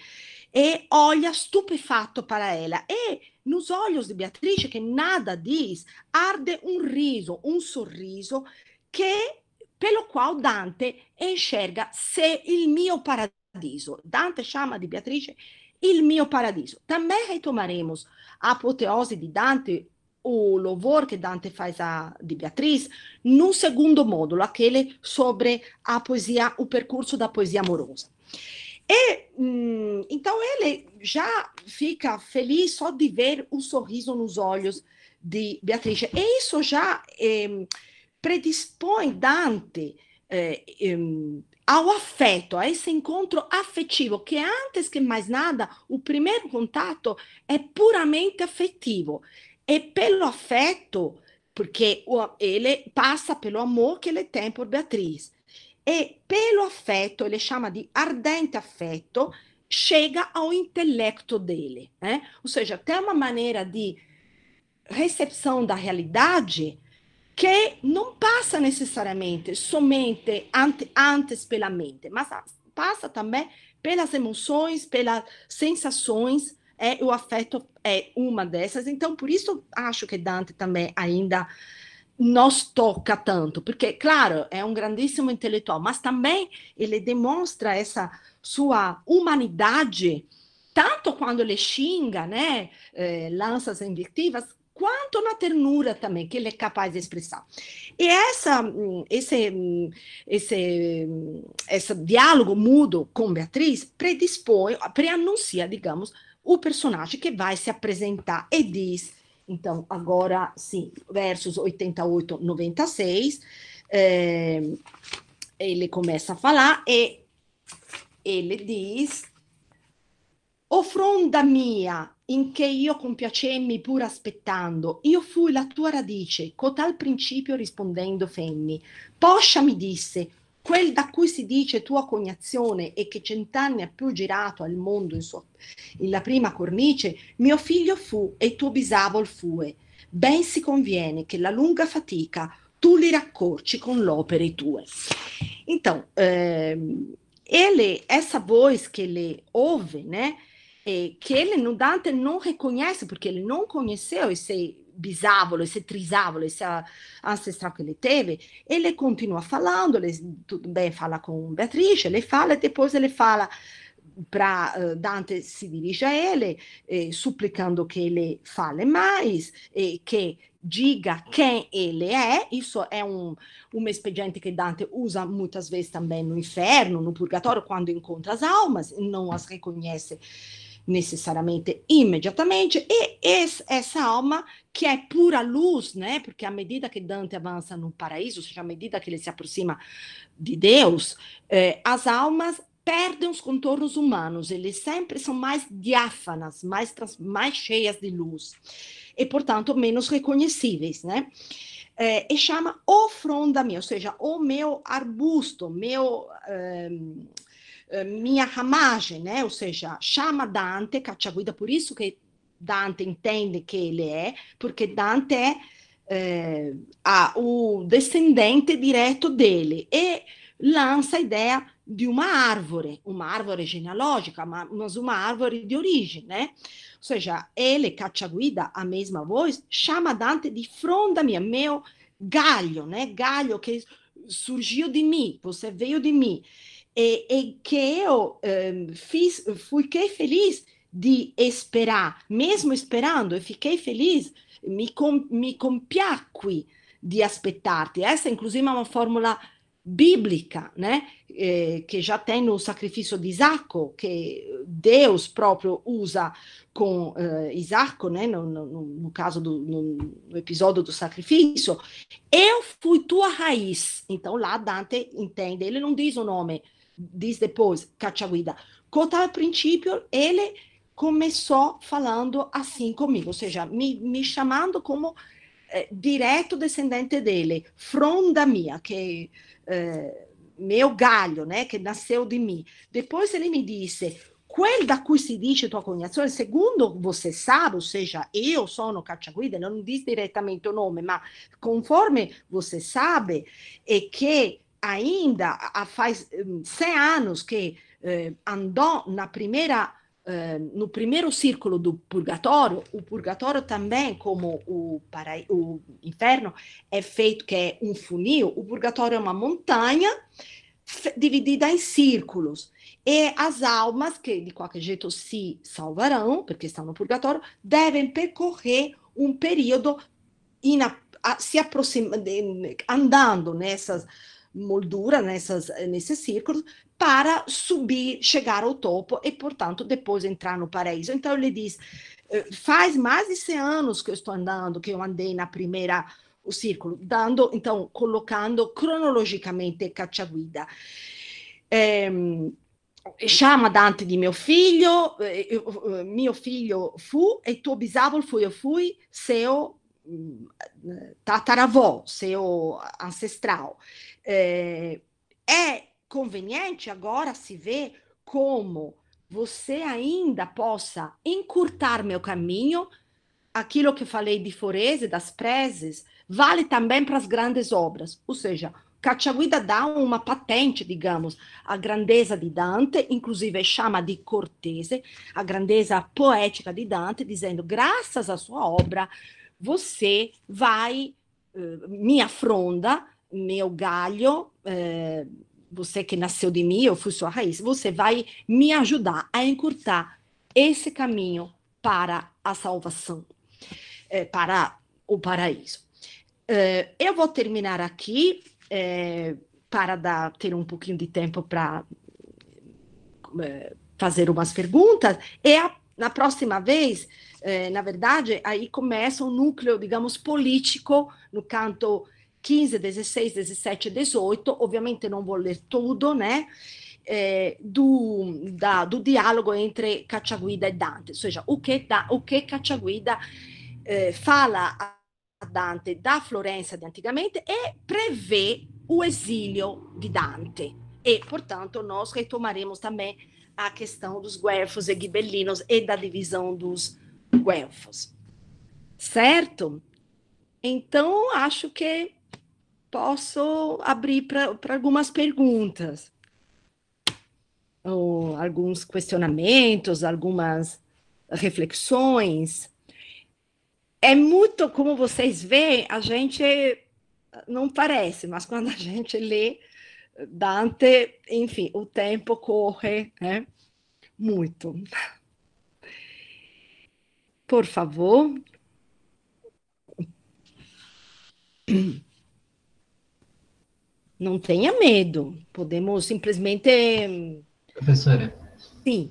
e olha estupefato para ela. E nos olhos de Beatrice que nada diz, arde um riso, um sorriso che, pelo qual Dante enxerga se il mio paradiso. Dante chama de Beatrice il mio paradiso. Também retomaremos a apoteose de Dante, o louvor que Dante faz a, de Beatriz, no segundo módulo, aquele sobre a poesia, o percurso da poesia amorosa. E, hum, então ele já fica feliz só de ver o um sorriso nos olhos de Beatriz. E isso já eh, predispõe Dante eh, ao afeto, a esse encontro afetivo, que antes que mais nada, o primeiro contato é puramente afetivo. E pelo afeto, porque ele passa pelo amor que ele tem por Beatriz e pelo affetto, ele chama de ardente affetto, chega ao intelecto dele. Né? Ou seja, tem uma maneira de recepção da realidade que não passa necessariamente somente ante, antes pela mente, mas passa também pelas emoções, pelas sensações, é, o afeto é uma dessas. Então, por isso acho que Dante também ainda nos toca tanto, porque, claro, é um grandíssimo intelectual, mas também ele demonstra essa sua humanidade, tanto quando ele xinga, né, eh, lança as invectivas, quanto na ternura também que ele é capaz de expressar. E essa, hum, esse, hum, esse, hum, esse diálogo mudo com Beatriz predispõe, preanuncia, digamos, o personagem que vai se apresentar e diz Então, agora sim, versos 88, 96, é, ele começa a falar e ele diz: O fronda mia, in che io compiacemmi pur aspettando, io fui la tua radice, cotal principio rispondendo Fenni. Poscia mi disse: quel da cui si dice tua cognazione e che cent'anni ha più girato al mondo in, sua, in la prima cornice, mio figlio fu e tuo bisavol fue. Ben si conviene che la lunga fatica tu li raccorci con l'opere tue. Então, ehm, ele, essa voz che le ouve, né, eh, que ele no Dante non reconhece, porque ele não conheceu esse bisavolo, esse trisavolo, esse ancestral que ele teve, ele continua falando, ele tudo bem, fala com Beatrice, ele fala e depois ele fala para eh, Dante se dirige a ele eh, supplicando che ele fale mais e che diga quem ele é. Isso é um, um expediente que Dante usa muitas vezes também no inferno, no purgatório, quando encontra as almas, não as reconhece necessariamente imediatamente, e essa alma que é pura luz, né? Porque à medida que Dante avança no paraíso, ou seja, à medida que ele se aproxima de Deus, eh, as almas perdem os contornos humanos, eles sempre são mais diáfanas, mais, mais cheias de luz e, portanto, menos reconhecíveis, né? É, e chama o fronda meu ou seja, o meu arbusto, meu, eh, eh, minha ramagem, né? Ou seja, chama Dante Cacciaguida, por isso que Dante entende que ele é, porque Dante é, é a, o descendente direto dele e lança a ideia de uma árvore, uma árvore genealógica, mas uma árvore de origem, né? Ou seja, ele, Cacciaguida, a mesma voz, chama Dante de fronda minha, meu galho, né? Galho que surgiu de mim, você veio de mim e, e que eu um, ehm, fiz, fiquei feliz de esperar, mesmo esperando, eu fiquei feliz, me, com, me compiacqui di aspettarti. Essa, inclusive, é uma fórmula bíblica, né? Eh, que já tem no sacrifício de Isaco, que Deus próprio usa com eh, Isaco, né? No, no, no caso do no, no, episódio do sacrifício. Eu fui tua raiz. Então, lá Dante entende, ele não diz o nome diz depois Cachaguida. cota ao princípio, ele começou falando assim comigo, ou seja, me, me chamando como eh, direto descendente dele, fronda minha, que eh, meu galho, né, que nasceu de mim. Depois ele me disse, quel da cui si dice tua cognição segundo você sabe, ou seja, eu sono cacciaguida, não diz diretamente o nome, ma conforme você sabe, e que ainda faz 100 hum, anos que eh, na primeira eh, no primeiro círculo do purgatório, o purgatório também, como o, para, o inferno, é feito que é um funil, o purgatório é uma montanha dividida em círculos. E as almas que, de qualquer jeito, se salvarão, porque estão no purgatório, devem percorrer um período ina, se aproxima, andando nessas moldura nessas, nesse círculo para subir, chegar ao topo e, portanto, depois entrar no paraíso. Então, ele diz: eh, faz mais de 100 anos que eu estou andando, que eu andei na primeira o círculo, dando, então, colocando cronologicamente cacha É, ehm, chama Dante di mio figlio, mio figlio fu e tuo bisavol fu, eu fui, seu mm, eh, tataravó, seu ancestral é, é conveniente agora se ver como você ainda possa encurtar meu caminho. Aquilo que falei de Forese, das preses, vale também para as grandes obras. Ou seja, Cacciaguida dá uma patente, digamos, à grandeza de Dante, inclusive chama de cortese, a grandeza poética de Dante, dizendo: graças à sua obra, você vai, eh, me fronda, meu galho, é, você que nasceu de mim, eu fui sua raiz, você vai me ajudar a encurtar esse caminho para a salvação, é, para o paraíso. É, eu vou terminar aqui é, para dar, ter um pouquinho de tempo para é, fazer umas perguntas. E a, na próxima vez, é, na verdade, aí começa o um núcleo, digamos, político no canto 15, 16, 17 e 18, ovviamente non vuol dire tutto, né? É, do, da, do diálogo entre Cacciaguida e Dante, ou seja, o que, da, o Cacciaguida é, fala a Dante da Florença de antigamente e prevê o exílio de Dante. E, portanto, nós retomaremos também a questão dos guelfos e gibelinos e da divisão dos guelfos. Certo? Então, acho que posso abrir para algumas perguntas, ou alguns questionamentos, algumas reflexões. É muito, como vocês veem, a gente não parece, mas quando a gente lê Dante, enfim, o tempo corre né? muito. Por favor. Não tenha medo. Podemos simplesmente. Professora. Sim.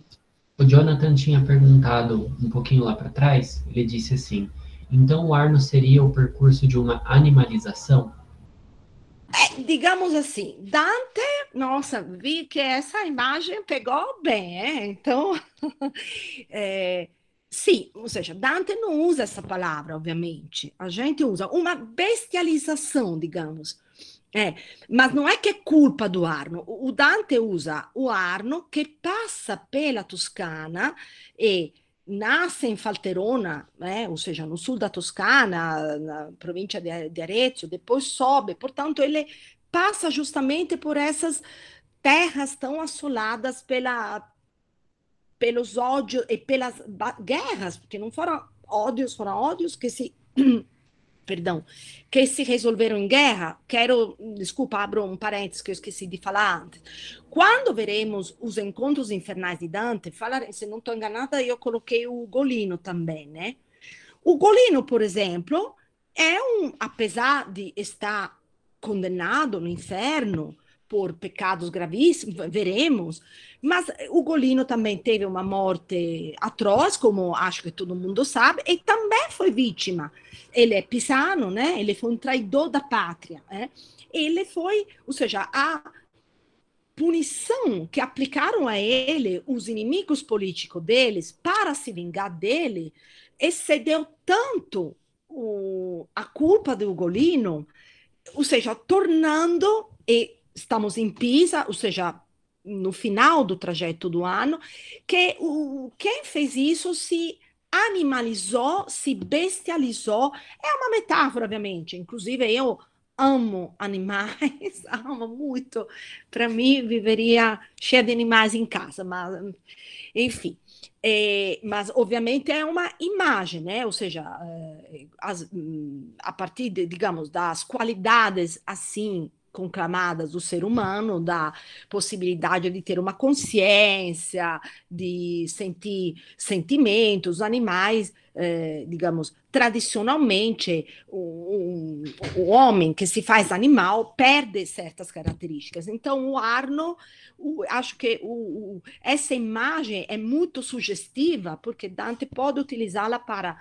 O Jonathan tinha perguntado um pouquinho lá para trás. Ele disse assim: então o ar não seria o percurso de uma animalização? É, digamos assim, Dante, nossa, vi que essa imagem pegou bem, é? então, é, sim, ou seja, Dante não usa essa palavra, obviamente, a gente usa uma bestialização, digamos, é, mas não é que é culpa do Arno. O Dante usa o Arno che passa pela Toscana e nasce in Falterona, eh, né? ou seja, no sul da Toscana, na província de, de Arezzo, depois sobe. Portanto, ele passa justamente por essas terras tão assoladas pela, pelos ódios e pelas guerras, porque não foram ódios, foram ódios que se perdão, que se resolveram em guerra, quero, desculpa, abro um parênteses que eu esqueci de falar antes. Quando veremos os encontros infernais de Dante, falar, se não estou enganada, eu coloquei o Golino também, né? O Golino, por exemplo, é um, apesar de estar condenado no inferno, por pecados gravíssimos, veremos. Mas Ugolino eh, também teve uma morte atroz, como acho que todo mundo sabe, e também foi vítima. Ele é pisano, né? Ele foi um traidor da pátria. Né? Ele foi, ou seja, a punição que aplicaram a ele os inimigos políticos deles para se vingar dele excedeu tanto o, a culpa do Ugolino, ou seja, tornando e estamos em Pisa, ou seja, no final do trajeto do ano, que o, quem fez isso se animalizou, se bestializou. É uma metáfora, obviamente. Inclusive, eu amo animais, amo muito. Para mim, viveria cheia de animais em casa, mas enfim. É, mas, obviamente, é uma imagem, né? Ou seja, eh, as, hum, a partir, de, digamos, das qualidades assim com camadas do ser humano, da possibilidade de ter uma consciência, de sentir sentimentos, animais, eh, digamos, tradicionalmente o, o, o, homem que se faz animal perde certas características. Então o Arno, o, acho que essa imagem é muito sugestiva porque Dante pode utilizá-la para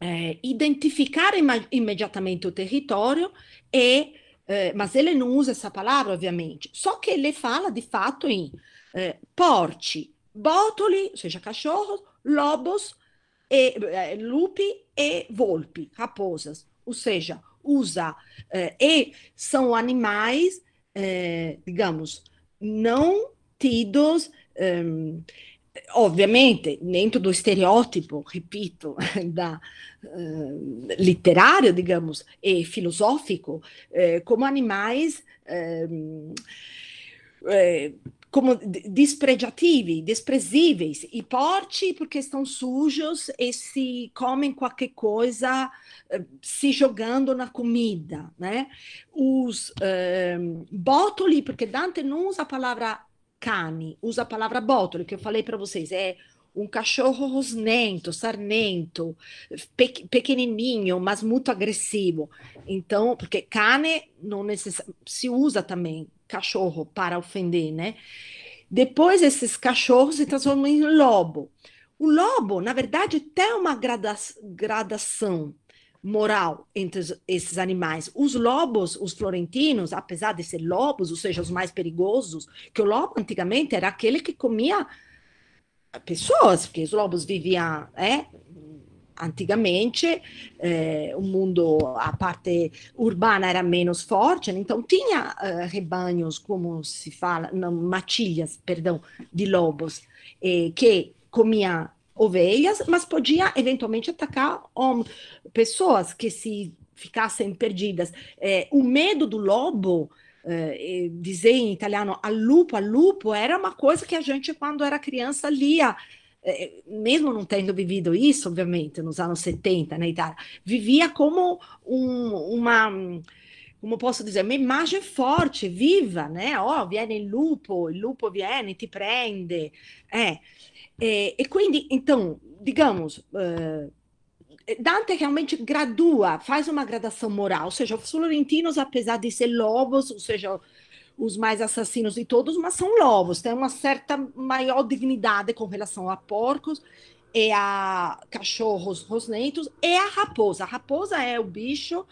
é, identificar imediatamente o território e eh, mas ele não usa essa palavra, obviamente. Só que ele fala de fato em é, eh, porci, botoli, ou seja, cachorros, lobos, e, eh, lupi e volpi, raposas. Ou seja, usa e são animais, digamos, não tidos. obviamente, dentro do estereótipo, repito, da, Hum, literário, digamos, e filosófico, eh, como animais. Uh, como desprezativi, desprezíveis, e porte porque estão sujos e se comem qualquer coisa se jogando na comida, né? Os um, bótoli, porque Dante não usa a palavra cane, usa a palavra bótoli, que eu falei para vocês, é um cachorro rosnento, sarmento, pe pequenininho, mas muito agressivo. Então, porque cane não se usa também cachorro para ofender, né? Depois esses cachorros se transformam em lobo. O lobo, na verdade, tem uma grada gradação moral entre esses animais. Os lobos, os florentinos, apesar de ser lobos, ou seja, os mais perigosos, que o lobo antigamente era aquele que comia pessoas, porque os lobos viviam né, antigamente, eh, o mundo, a parte urbana era menos forte, né, então tinha eh, rebanhos, como se fala, não, matilhas, perdão, de lobos, eh, que comiam ovelhas, mas podia eventualmente atacar homens, pessoas que se ficassem perdidas. Eh, o medo do lobo eh, dizer em italiano al lupo, al lupo, era uma coisa que a gente, quando era criança, lia. Eh, eh, mesmo não tendo vivido isso, obviamente, nos anos 70 na né, Itália, vivia como um, uma como posso dizer, uma imagem forte, viva, né? Ó, oh, viene il lupo, il lupo viene, ti prende. É. E, e quindi, então, digamos, uh, Dante realmente gradua, faz uma gradação moral, ou seja, os florentinos, apesar de ser lobos, ou seja, os mais assassinos de todos, mas são lobos, têm uma certa maior dignidade com relação a porcos e a cachorros rosnentos e a raposa. A raposa é o bicho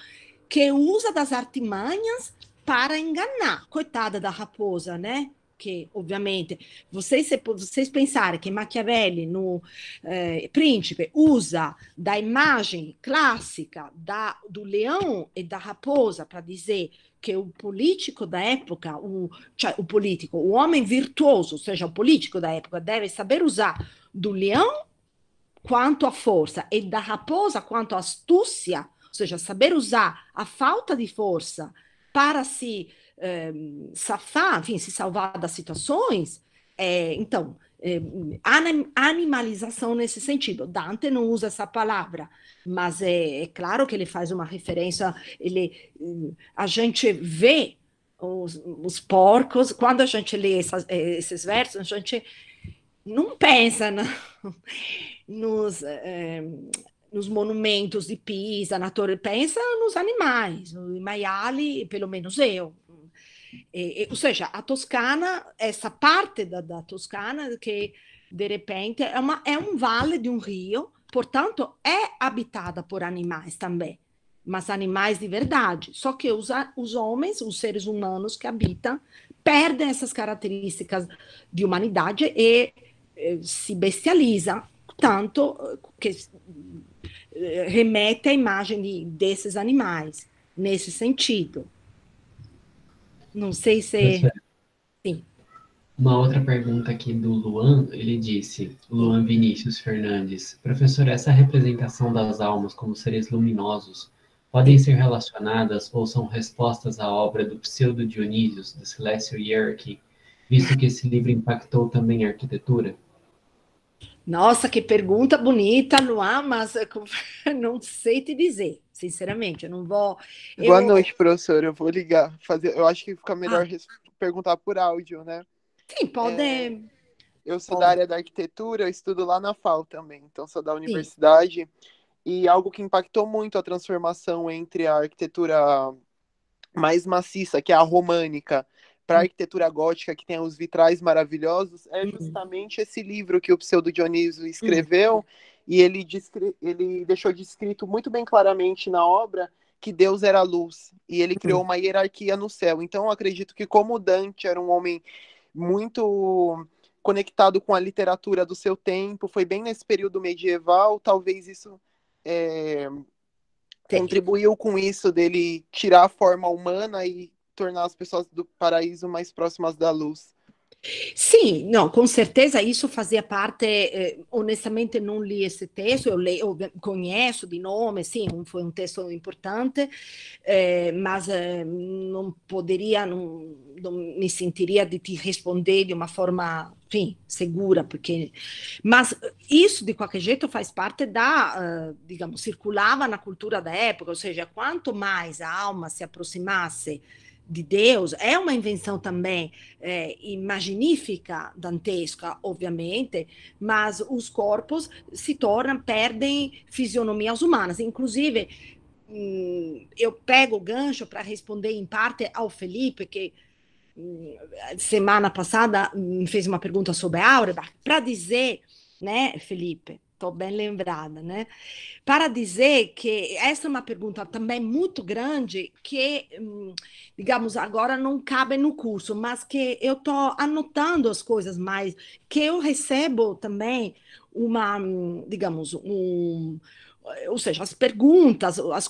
que usa das artimanhas para enganar. Coitada da raposa, né? porque, obviamente, vocês, vocês pensarem que Machiavelli, no eh, Príncipe, usa da imagem clássica da, do leão e da raposa para dizer que o político da época, o, cioè, o político, o homem virtuoso, ou seja, o político da época, deve saber usar do leão quanto a força e da raposa quanto a astúcia, ou seja, saber usar a falta de força para se eh, safar, enfim, se salvar das situações, é, então, é, animalização nesse sentido. Dante não usa essa palavra, mas é, é claro que ele faz uma referência, ele, eh, a gente vê os, os, porcos, quando a gente lê essas, eh, esses versos, a gente não pensa na, nos, é, nos monumentos de Pisa, na torre, pensa nos animais. O Maiali, pelo menos eu, e, e, ou seja, a Toscana, essa parte da, da Toscana, que de repente é, uma, é um vale de um rio, portanto, é habitada por animais também, mas animais de verdade. Só que os, os homens, os seres humanos que habitam, perdem essas características de humanidade e eh, se bestializam tanto que eh, remete à imagem de, desses animais, nesse sentido. Não sei se. É- Sim. Uma outra pergunta aqui do Luan, ele disse, Luan Vinícius Fernandes, professor, essa representação das almas como seres luminosos podem ser relacionadas ou são respostas à obra do pseudo Dionísios, The Celestial Hierarchy, visto que esse livro impactou também a arquitetura? Nossa, que pergunta bonita, Luan, mas não sei te dizer. Sinceramente, eu não vou. Boa noite, professora. Eu vou ligar. Fazer... Eu acho que fica melhor ah. perguntar por áudio, né? Sim, pode. É... Eu sou pode. da área da arquitetura, eu estudo lá na FAO também, então sou da universidade. Sim. E algo que impactou muito a transformação entre a arquitetura mais maciça, que é a românica, para a hum. arquitetura gótica, que tem os vitrais maravilhosos, é uhum. justamente esse livro que o Pseudo Dionísio uhum. escreveu, e ele, ele deixou descrito muito bem claramente na obra que Deus era luz e ele criou uhum. uma hierarquia no céu. Então, acredito que, como Dante era um homem muito conectado com a literatura do seu tempo, foi bem nesse período medieval, talvez isso é, contribuiu com isso dele tirar a forma humana e tornar as pessoas do paraíso mais próximas da luz. Sim, não, com certeza isso fazia parte, eh, honestamente não li esse texto, eu, leio, eu conheço de nome, sim, um, foi um texto importante, eh, mas eh, não poderia, não, não, me sentiria de te responder de uma forma, enfim, segura, porque... Mas isso, de qualquer jeito, faz parte da, uh, digamos, circulava na cultura da época, ou seja, quanto mais a alma se aproximasse de Deus é uma invenção também é, imaginífica, dantesca, obviamente, mas os corpos se tornam, perdem fisionomias humanas. Inclusive, hum, eu pego o gancho para responder em parte ao Felipe, que hum, semana passada hum, fez uma pergunta sobre a para dizer, né, Felipe, Estou bem lembrada, né? Para dizer que essa é uma pergunta também muito grande que, hum, digamos, agora não cabe no curso, mas que eu estou anotando as coisas mais, que eu recebo também uma, hum, digamos, um, ou seja, as perguntas, as,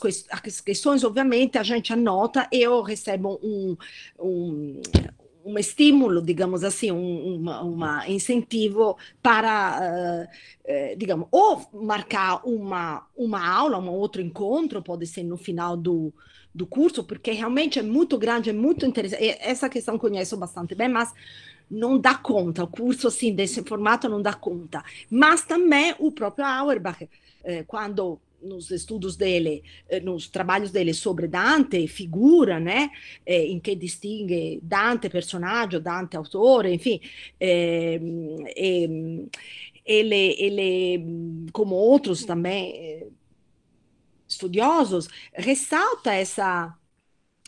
questões, obviamente, a gente anota, eu recebo um, um, um estímulo, digamos assim, um uma, uma incentivo para, uh, digamos, ou marcar uma, uma aula, um outro encontro, pode ser no final do, do curso, porque realmente é muito grande, é muito interessante. E essa questão conheço bastante bem, mas não dá conta, o curso assim, desse formato não dá conta. Mas também o próprio Auerbach, eh, quando nos estudos dele, eh, nos trabalhos dele sobre Dante, figura, né, eh, em que distingue Dante personagem Dante autor enfim, é, é, ele, ele, como outros também estudiosos, eh, ressalta essa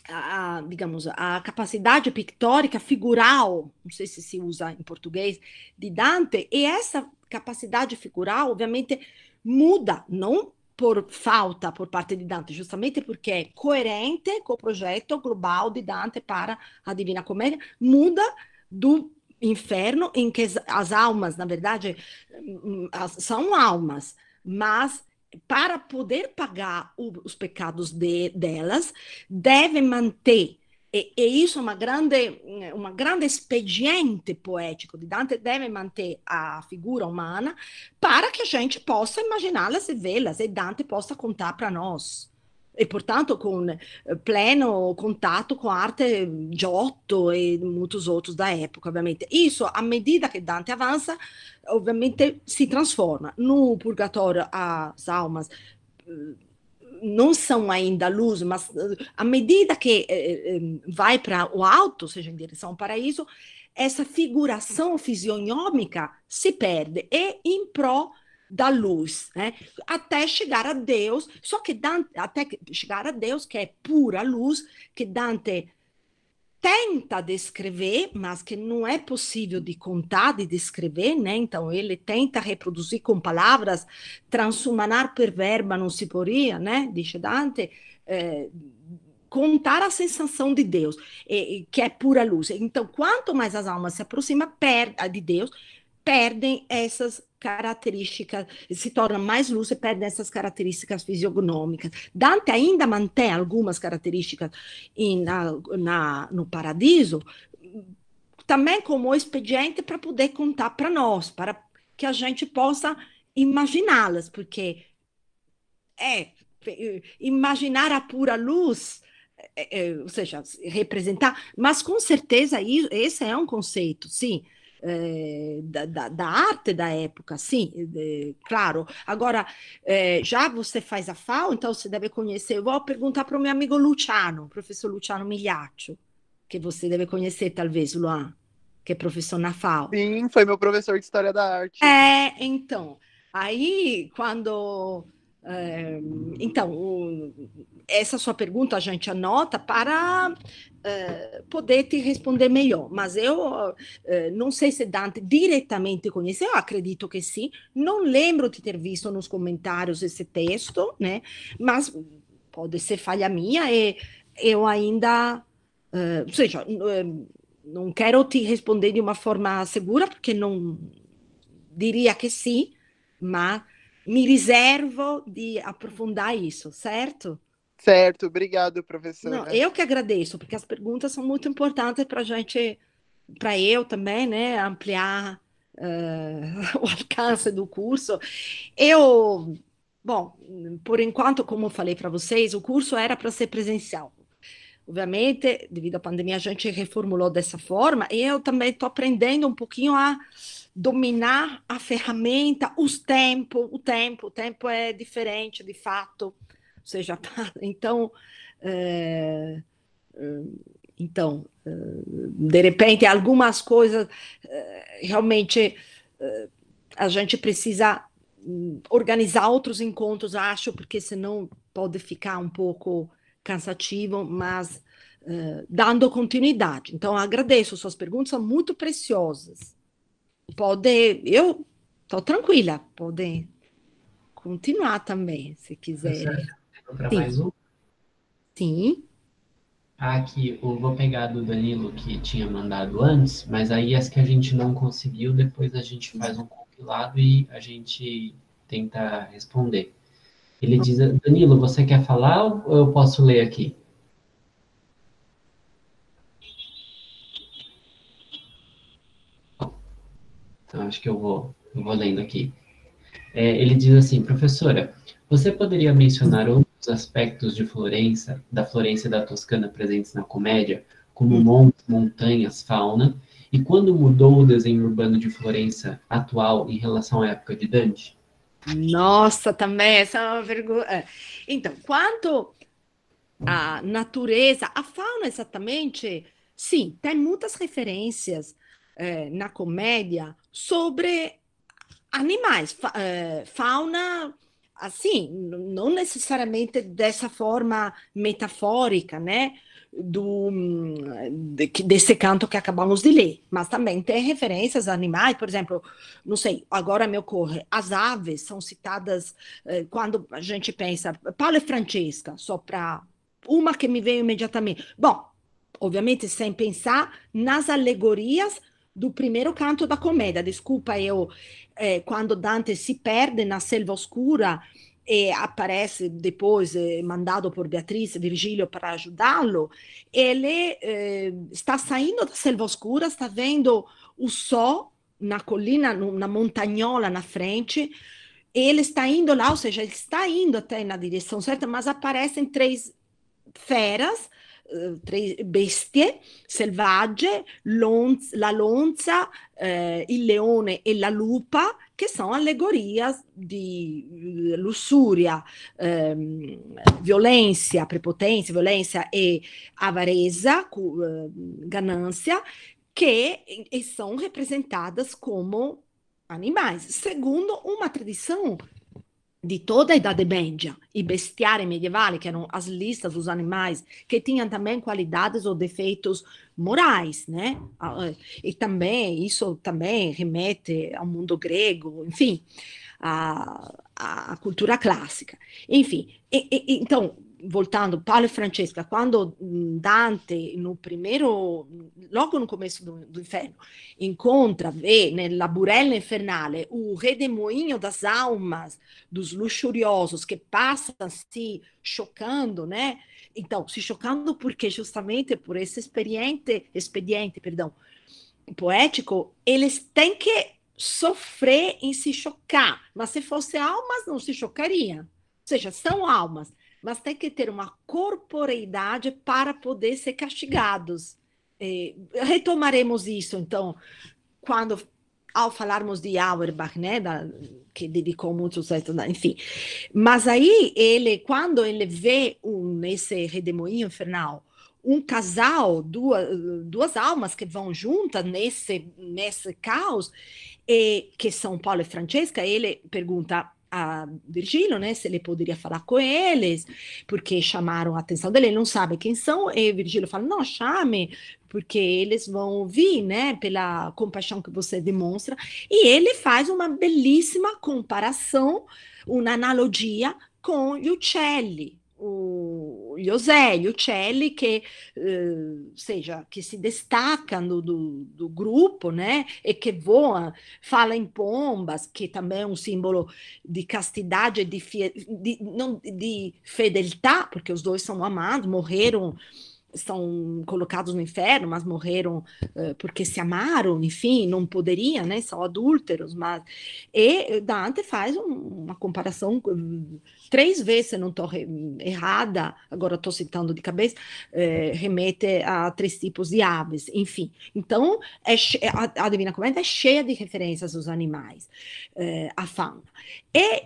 a, digamos, a capacidade pictórica figural, não sei se se usa em português, de Dante, e essa capacidade figural, obviamente, muda, não por falta por parte de Dante, justamente porque é coerente o projeto global de Dante para a Divina Comédia muda do inferno em que as almas, na verdade, mm, são almas, mas para poder pagar os pecados de, delas, deve manter E, e isso é uma grande, mm, uma grande expediente poético de Dante deve manter a figura humana para que a gente possa imaginá-las e vê-las e Dante possa contar para nós. E portanto com eh, pleno contato com a arte mm, Giotto e muitos outros da época, ovviamente. Isso, à medida che Dante avança, ovviamente si trasforma. No Purgatorio as Salmas mm, não são ainda luz, mas eh, à medida que eh, eh, vai para o alto, ou seja, em direção ao paraíso, essa figuração fisionômica se perde e em pró da luz, né? até chegar a Deus, só que Dante, até chegar a Deus, que é pura luz, que Dante tenta descrever, mas que não é possível de contar, de descrever, né? Então ele tenta reproduzir com palavras, transhumanar per verba não se poria, né? Diz Dante, é, contar a sensação de Deus, e que é pura luz. Então, quanto mais as almas se aproximam de Deus, perdem essas características, se torna mais luz e perde essas características fisiognômicas. Dante ainda mantém algumas características in, na, na, no Paradiso, também como expediente para poder contar para nós, para que a gente possa imaginá-las, porque é imaginar a pura luz é, é, ou seja, representar, mas com certeza isso, esse é um conceito, sim, é, da, da, da, arte da época, sim, é, claro. Agora, é, já você faz a FAO, então você deve conhecer. Eu vou perguntar para o meu amigo Luciano, professor Luciano Migliaccio, que você deve conhecer, talvez, Luan, que é professor na FAO. Sim, foi meu professor de História da Arte. É, então. Aí, quando eh, então, o essa sua pergunta a gente anota para uh, poder te responder melhor, mas eu uh, não sei se Dante diretamente conheceu, acredito que sim. Não lembro de ter visto nos comentários esse texto, né? Mas pode ser falha minha e eu ainda, uh, ou seja, não quero te responder de uma forma segura porque não diria que sim, mas me reservo de aprofundar isso, certo? Certo, obrigado, professor. Não, eu que agradeço, porque as perguntas são muito importantes para a gente, para eu também, né, ampliar uh, o alcance do curso. Eu, bom, por enquanto, como falei para vocês, o curso era para ser presencial. Obviamente, devido à pandemia, a gente reformulou dessa forma e eu também estou aprendendo um pouquinho a dominar a ferramenta, os tempos, o tempo, o tempo é diferente, de fato você já está. Então. É, então, eh, de repente, algumas coisas eh, realmente a gente precisa hum, organizar outros encontros, acho, porque senão pode ficar um pouco cansativo, mas dando continuidade. Então, agradeço, suas perguntas são muito preciosas. Pode, eu estou tranquila, podem continuar também, se tá quiser. É para mais um? Sim. Aqui, eu vou pegar do Danilo que tinha mandado antes, mas aí as que a gente não conseguiu, depois a gente faz um compilado e a gente tenta responder. Ele diz, Danilo, você quer falar ou eu posso ler aqui? Então, acho que eu vou, eu vou lendo aqui. É, ele diz assim, professora, você poderia mencionar um dos aspectos de Florença, da Florença e da Toscana presentes na comédia, como uhum. montes, montanhas, fauna, e quando mudou o desenho urbano de Florença atual em relação à época de Dante? Nossa, também essa é uma vergonha. É. Então, quanto à natureza, a fauna exatamente, sim, tem muitas referências eh, na comédia sobre animais, fa eh, fauna assim, não necessariamente dessa forma metafórica, né? Do, desse canto que acabamos de ler, mas também tem referências a animais, por exemplo, não sei, agora me ocorre, as aves são citadas eh, quando a gente pensa, Paulo e Francesca, só para uma que me veio imediatamente. Bom, obviamente sem pensar nas alegorias do primeiro canto da comédia Desculpa, eu eh, quando Dante se perde na selva oscura e aparece depois eh, mandado por Beatriz Virgílio para ajudá-lo, ele está eh, saindo da selva oscura, está vendo o sol na colina, na montanhola na frente, ele está indo lá, ou seja, ele está indo até na direção certa, mas aparecem três feras três tre bestie selvagge, lonz la lonza, eh, il leone e la lupa, che sono allegoria di eh, lussuria, ehm, violenza, prepotenza, violenza e avareza, eh, ganância, que são representadas como animais, segundo uma tradição de toda a Idade Média e bestiário medieval, que eram as listas dos animais, que tinham também qualidades ou defeitos morais, né? Ah, eh, e também, isso também remete ao mundo grego, enfim, à, à cultura clássica. Enfim, e, e, então, voltando Paulo e Francesca, quando Dante, no primeiro, logo no começo do, do inferno, encontra, vê nella burella infernale o redemoinho das almas dos luxuriosos que passam se chocando, né? Então, se chocando porque justamente por esse expediente, perdão, poético, eles têm que sofrer em se chocar, mas se fosse almas não se chocariam. Ou seja, são almas mas tem que ter uma corporeidade para poder ser castigados. E é, retomaremos isso, então, quando ao falarmos de Auerbach, né, da, que dedicou muito sucesso, enfim. Mas aí ele, quando ele vê um, nesse redemoinho infernal, um casal, duas, duas almas que vão juntas nesse, nesse caos, e é, que São Paulo e Francesca, ele pergunta, a Virgílio, né, se ele poderia falar com eles, porque chamaram a atenção dele, ele não sabe quem são, e Virgílio fala, não, chame, porque eles vão ouvir, né, pela compaixão que você demonstra, e ele faz uma belíssima comparação, uma analogia com Uccelli, o Ioselli, o Celli, que eh, seja, che si destaccano do, do, grupo né, e que voa, fala em pombas, que também é um símbolo de castidade, de, de, não, de fedeltà, porque os dois são amados, morreram, são colocados no inferno, mas morreram eh, porque se amaram, enfim, não poderiam, né, são adúlteros, mas... E Dante faz um, uma comparação eh, três vezes, se não estou errada, agora estou citando de cabeça, é, remete a três tipos de aves, enfim. Então, é a, a, Divina Comédia é cheia de referências aos animais, é, à fauna. E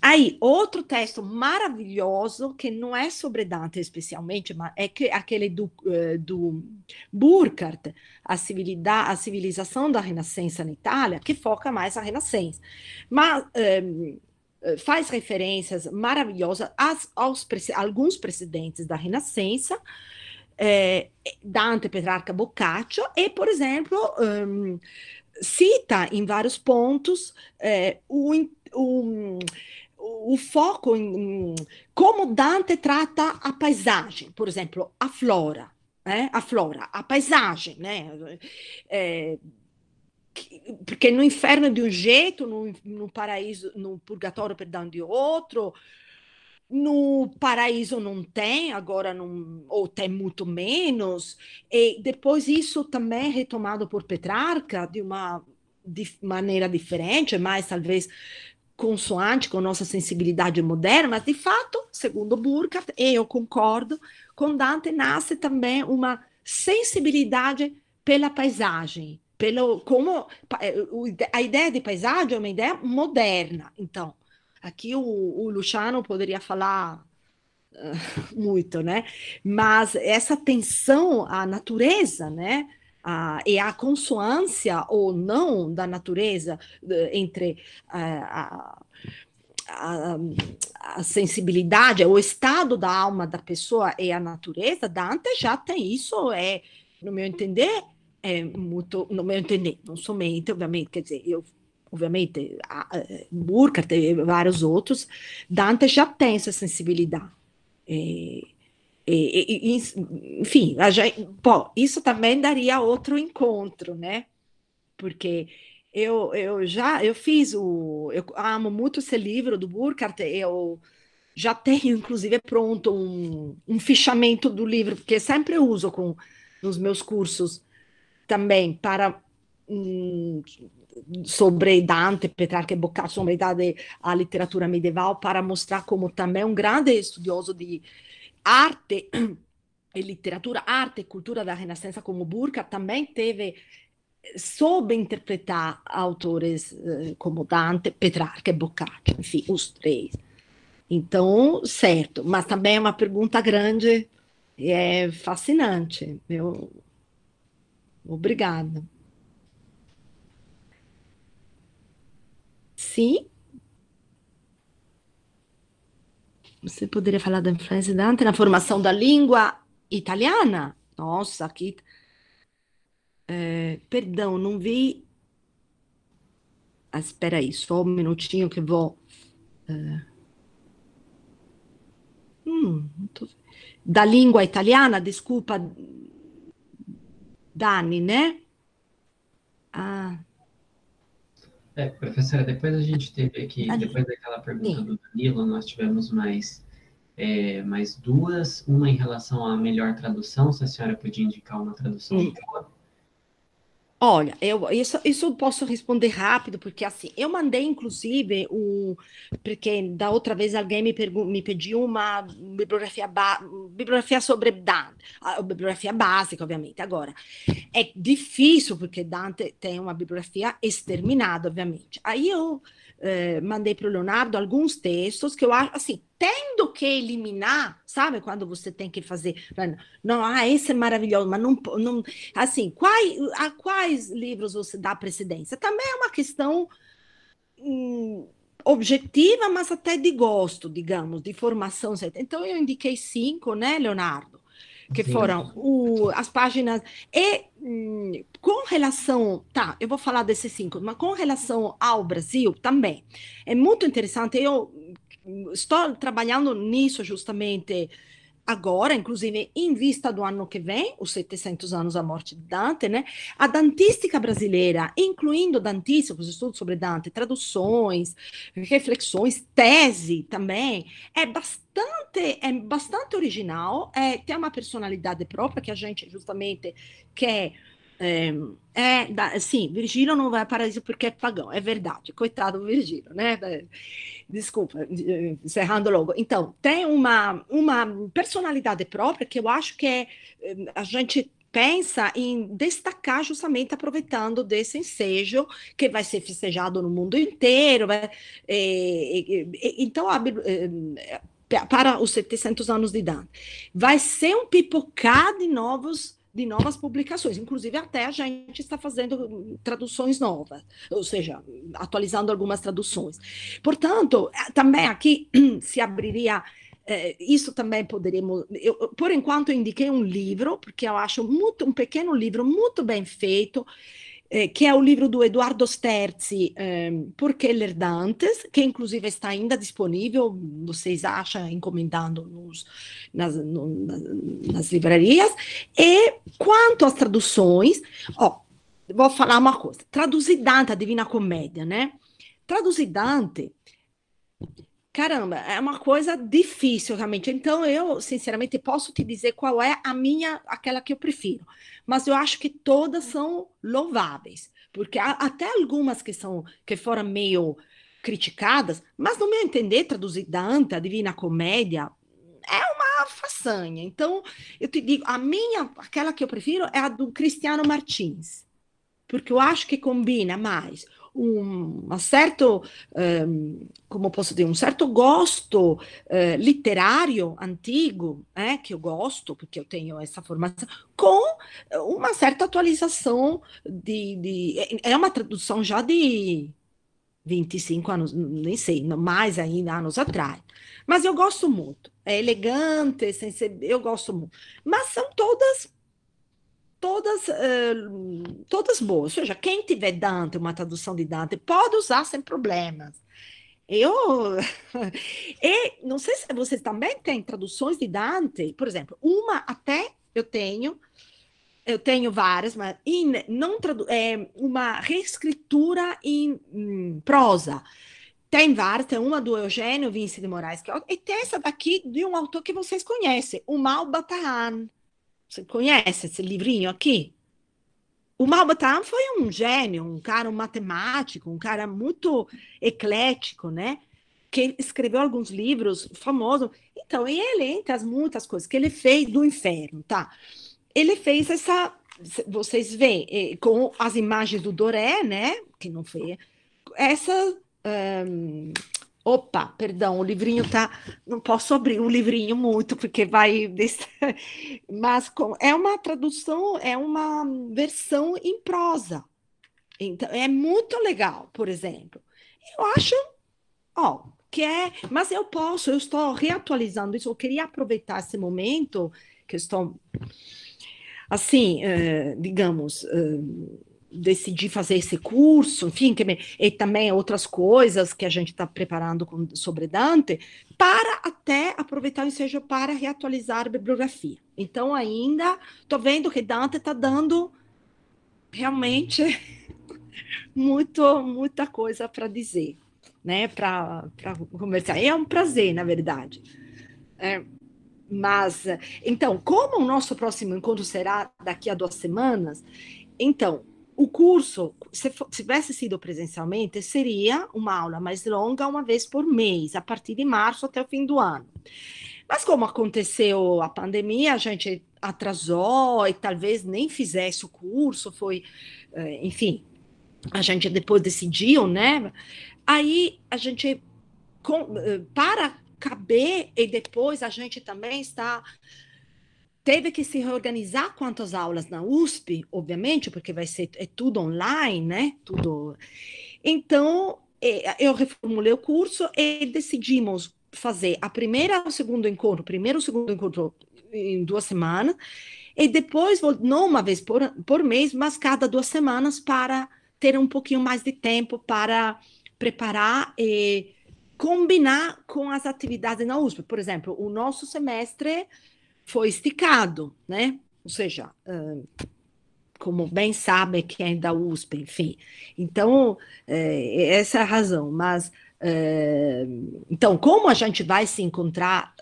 aí, outro texto maravilhoso, que não é sobre Dante especialmente, mas é que, aquele do, é, do Burckhardt, a, civilidade, a Civilização da Renascença na Itália, que foca mais a Renascença. Mas. É, eh, faz referências maravilhosas às, aos, alguns presidentes da Renascença, é, eh, Dante, Petrarca, Boccaccio, e, por exemplo, um, ehm, cita em vários pontos é, o, o, o, foco em, em como Dante trata a paisagem, por exemplo, a flora. Né? a flora, a paisagem, né? É, porque no inferno é de um jeito, no, no paraíso, no purgatório, perdão, de outro. No paraíso não tem, agora não, ou tem muito menos. E depois isso também é retomado por Petrarca de uma de maneira diferente, mais talvez consoante com nossa sensibilidade moderna, mas de fato, segundo Burkhardt, e eu concordo, com Dante nasce também uma sensibilidade pela paisagem, pelo como é, a ideia de paisagem é uma ideia moderna. Então, aqui o, o Luciano poderia falar ah, muito, né? Mas essa tensão à natureza, né? e a consoância ou não da natureza entre eh, a, a, a, sensibilidade, o estado da alma da pessoa e a natureza, Dante já tem isso, é, no meu entender, é muito, no meu entender, não somente, obviamente, quer dizer, eu obviamente, a, a Burkhardt e vários outros, Dante já tem essa sensibilidade. É, é, é enfim, gente, bom, isso também daria outro encontro, né? Porque eu, eu já eu fiz o. Eu amo muito esse livro do Burkhardt, eu já tenho, inclusive, é pronto um, um fichamento do livro, porque sempre uso com nos meus cursos também para sobre Dante, Petrarca e Boccaccio, sombreidade a literatura medieval, para mostrar como também um grande estudioso de arte e literatura, arte e cultura da Renascença, como Burca, também teve soube interpretar autores eh, como Dante, Petrarca e Boccaccio, enfim, os três. Então, certo, mas também é uma pergunta grande e é fascinante. Eu Obrigada. Sim? Você poderia falar da influência da Dante na formação da língua italiana? Nossa, aqui. É, perdão, não vi. Ah, espera aí, só um minutinho que vou. É... Hum, tô... Da língua italiana, desculpa, Dani, né? Ah. É, professora, depois a gente teve aqui, depois daquela pergunta Sim. do Danilo, nós tivemos mais, é, mais duas, uma em relação à melhor tradução, se a senhora podia indicar uma tradução Sim. boa Olha, eu, isso, isso posso responder rápido, porque assim, eu mandei inclusive o porque da outra vez alguém me, me pediu uma bibliografia, bibliografia sobre Dante, a bibliografia básica, obviamente. Agora, é difícil, porque Dante tem uma bibliografia exterminada, obviamente. Aí eu eh, mandei para o Leonardo alguns textos que eu acho, assim, tendo que eliminar, sabe? Quando você tem que fazer, não, ah, esse é maravilhoso, mas não, não assim, quais, a quais livros você dá precedência? Também é uma questão hum, objetiva, mas até de gosto, digamos, de formação. Então eu indiquei cinco, né, Leonardo? Que Sim. foram o, as páginas. E hum, com relação. Tá, eu vou falar desses cinco, mas com relação ao Brasil também. É muito interessante. Eu estou trabalhando nisso justamente agora, inclusive em vista do ano que vem, os 700 anos da morte de Dante, né? A dantística brasileira, incluindo dantísticos, estudos sobre Dante, traduções, reflexões, tese também, é bastante, é bastante original, é, tem uma personalidade própria que a gente justamente quer é, é, sim, Virgílio não vai o paraíso porque é pagão, é verdade, coitado do Virgílio, né? desculpa, eh, encerrando logo. Então, tem uma, uma personalidade própria que eu acho que é, eh, a gente pensa em destacar justamente aproveitando desse ensejo que vai ser festejado no mundo inteiro. Né? E, é, e, é, é, então, a, eh, para os 700 anos de idade. Vai ser um pipocar de novos de novas publicações. Inclusive, até a gente está fazendo hum, traduções novas, ou seja, atualizando algumas traduções. Portanto, eh, também aqui se abriria. Eh, isso também poderíamos. Eu, por enquanto, eu indiquei um livro, porque eu acho muito, um pequeno livro muito bem feito, eh, que ehm, é o livro do Eduardo Sterzi, Por que ler Dantes, que inclusive está ainda disponível, vocês acham encomendando nos, nas, no, nas, nas, livrarias. E quanto às traduções, ó, vou falar uma coisa. Traduzir Dante, a Divina Comédia, né? Traduzir Dante caramba, é uma coisa difícil realmente. Então eu, sinceramente, posso te dizer qual é a minha, aquela que eu prefiro. Mas eu acho que todas hum. são louváveis, porque há, até algumas que são que foram meio criticadas, mas no meu entender, traduzir Dante, a Divina Comédia, é uma façanha. Então, eu te digo, a minha, aquela que eu prefiro é a do Cristiano Martins, porque eu acho que combina mais um certo, um, ehm, como posso dizer, um certo gosto uh, eh, literário antigo, né, que eu gosto, porque eu tenho essa formação, com uma certa atualização de, de é uma tradução já de 25 anos, nem sei, mais ainda, anos atrás. Mas eu gosto muito. É elegante, sem ser, eu gosto muito. Mas são todas todas, uh, todas boas. Ou seja, quem tiver Dante, uma tradução de Dante, pode usar sem problemas. Eu. e não sei se vocês também têm traduções de Dante, por exemplo, uma até eu tenho, eu tenho várias, mas in não tradu... é uma reescritura em, hum, prosa. Tem várias, tem uma do Eugênio Vinci de Moraes, que... É, e tem essa daqui de um autor que vocês conhecem, o Mal Batahan. Você conhece esse livrinho aqui? O Malbatan foi um gênio, um cara um matemático, um cara muito eclético, né? Que escreveu alguns livros famosos. Então, e ele, entre as muitas coisas que ele fez do inferno, tá? Ele fez essa. Vocês veem, eh, com as imagens do Doré, né? Que não foi. Essa. Um, Opa, perdão, o livrinho tá. Não posso abrir o livrinho muito, porque vai. Mas é uma tradução, é uma versão em prosa. Então, é muito legal, por exemplo. Eu acho, ó, que é. Mas eu posso, eu estou reatualizando isso. Eu queria aproveitar esse momento que eu estou, assim, eh, digamos eh, decidi fazer esse curso, enfim, me, e também outras coisas que a gente está preparando com, sobre Dante, para até aproveitar o ensejo para reatualizar a bibliografia. Então, ainda estou vendo que Dante está dando realmente muito, muita coisa para dizer, né? Para conversar. É um prazer, na verdade. É, mas, então, como o nosso próximo encontro será daqui a duas semanas, então, o curso, se tivesse sido presencialmente, seria uma aula mais longa, uma vez por mês, a partir de março até o fim do ano. Mas como aconteceu a pandemia, a gente atrasou e talvez nem fizesse o curso, foi, eh, enfim, a gente depois decidiu, né? Aí a gente, eh, para caber, e depois a gente também está teve que se reorganizar quanto às aulas na USP, obviamente, porque vai ser é tudo online, né? Tudo. Então, é, eu reformulei o curso e decidimos fazer a primeira o segundo encontro, primeiro o segundo encontro em duas semanas, e depois, não uma vez por, por mês, mas cada duas semanas para ter um pouquinho mais de tempo para preparar e combinar com as atividades na USP. Por exemplo, o nosso semestre foi esticado, né? Ou seja, hum, como bem sabe que é da USP, enfim. Então, é, essa é a razão. Mas, é, então, como a gente vai se encontrar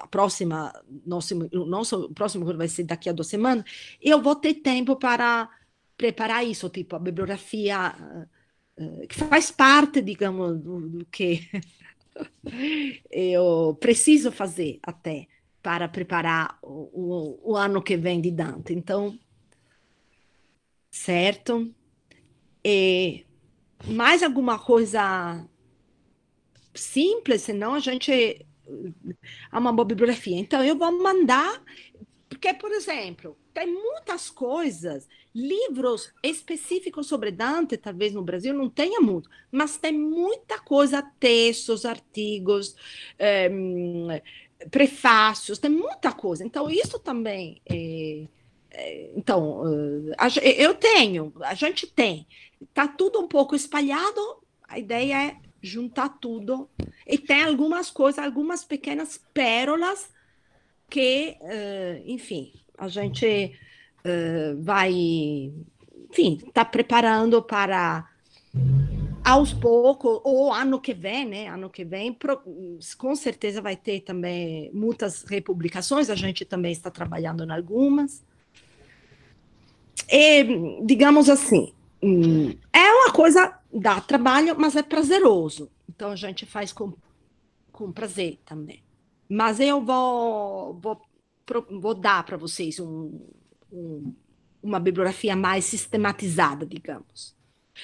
a próxima, nosso, nosso próximo vai ser daqui a duas semanas, eu vou ter tempo para preparar isso, tipo, a bibliografia hum, hum, que faz parte, digamos, do, do que eu preciso fazer até para preparar o, o, o ano que vem de Dante. Então, certo? E mais alguma coisa simples, senão a gente há é uma boa bibliografia. Então, eu vou mandar, porque, por exemplo, tem muitas coisas, livros específicos sobre Dante, talvez no Brasil não tenha muito, mas tem muita coisa, textos, artigos, eh, prefácios, tem muita coisa. Então, isso também. É, é, então, eh, eh, eu tenho, a gente tem. Está tudo um pouco espalhado, a ideia é juntar tudo. E tem algumas coisas, algumas pequenas pérolas que, eh, enfim, a gente vai, enfim, está preparando para aos poucos, ou ano que vem, né? Ano que vem, com certeza vai ter também muitas republicações, a gente também está trabalhando em algumas. E, digamos assim, hum, é uma coisa, dá trabalho, mas é prazeroso. Então a gente faz com, com prazer também. Mas eu vou, vou, vou dar para vocês um, um, uma bibliografia mais sistematizada, digamos.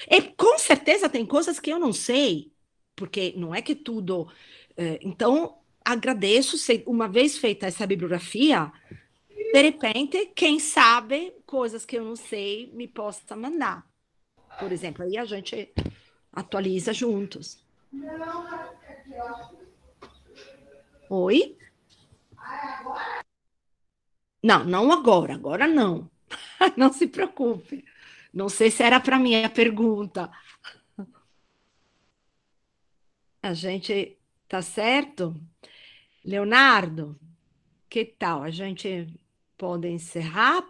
E é, com certeza tem coisas que eu não sei, porque não é que tudo. É, então, agradeço, uma vez feita essa bibliografia, de repente, quem sabe coisas que eu não sei me possa mandar. Por exemplo, aí a gente atualiza juntos. Oi? Não, não agora, agora não. não se preocupe. Não sei se era para mim a pergunta. A gente tá certo? Leonardo, que tal? A gente pode encerrar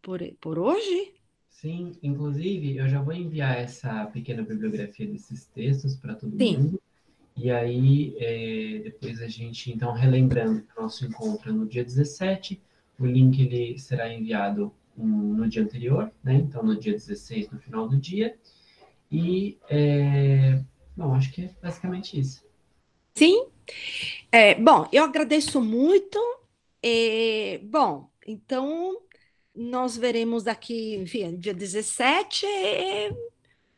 por, por hoje? Sim, inclusive eu já vou enviar essa pequena bibliografia desses textos para todo Sim. mundo. E aí, é, depois a gente, então, relembrando o nosso encontro no dia 17, o link ele será enviado no dia anterior, né? Então, no dia 16, no final do dia. E, é... bom, acho que é basicamente isso. Sim. É, bom, eu agradeço muito. É, bom, então, nós veremos daqui, enfim, dia 17. E, é,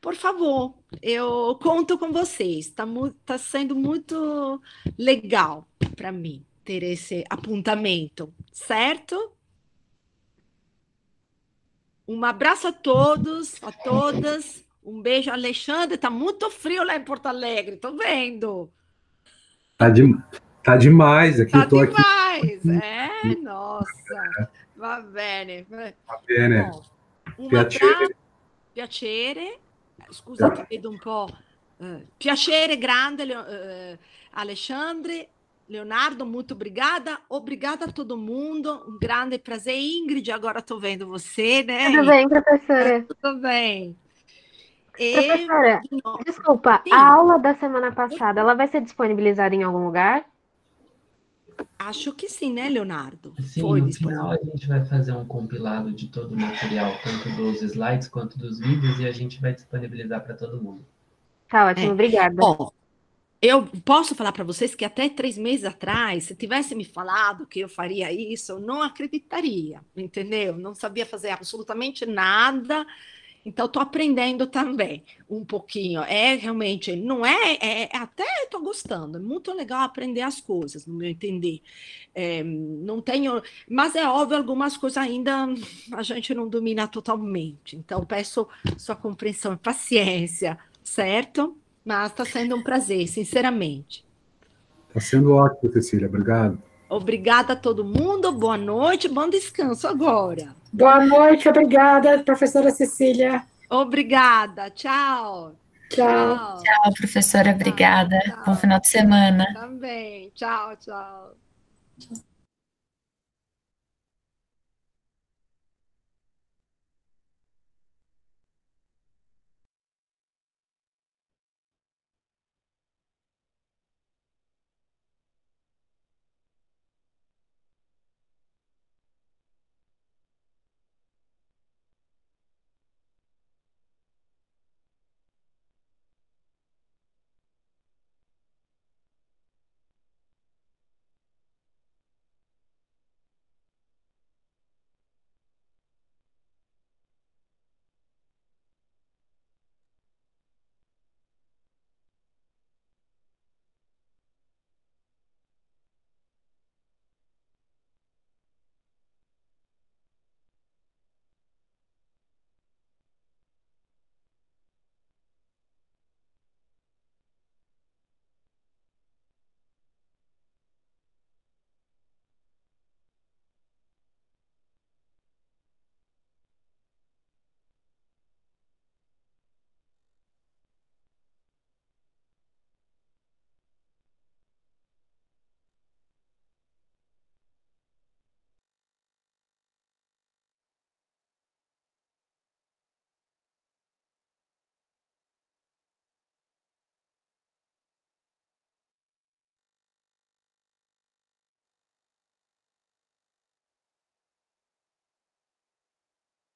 por favor, eu conto com vocês. Está tá sendo muito legal para mim ter esse apontamento, certo? Um abraço a todos, a todas. Um beijo, Alexandre. Está muito frio lá em Porto Alegre, estou vendo. Está de, tá demais é tá aqui. Tá demais, aqui. é, nossa. Va bene. Va bene. Bom, um piacere. Abraço, piacere. Scusa, ti vedo un po'. Eh, piacere grande, eh, Alexandre. Leonardo, muito obrigada. Obrigada a todo mundo. Um grande prazer. Ingrid, agora estou vendo você, né? Tudo bem, professora. Tudo bem. Professora, e... desculpa, Sim. a aula da semana passada, ela vai ser disponibilizada em algum lugar? Acho que sim, né, Leonardo? Sim, Foi no final a gente vai fazer um compilado de todo o material, tanto dos slides quanto dos vídeos, e a gente vai disponibilizar para todo mundo. Tá ótimo, é. obrigada. Bom, eu posso falar para vocês que até três meses atrás, se tivesse me falado que eu faria isso, eu não acreditaria, entendeu? Não sabia fazer absolutamente nada. Então, estou aprendendo também um pouquinho. É realmente, não é, é, é até estou gostando. É muito legal aprender as coisas, no meu entender. É, não tenho, mas é óbvio, algumas coisas ainda a gente não domina totalmente. Então, peço sua compreensão e paciência, certo? Mas está sendo um prazer, sinceramente. Está sendo ótimo, Cecília. Obrigado. Obrigada a todo mundo. Boa noite. Bom descanso agora. Boa noite. Obrigada, professora Cecília. Obrigada. Tchau. Tchau. Tchau, professora. Obrigada. Tchau, tchau. Bom final de semana. Também. Tchau, tchau. tchau.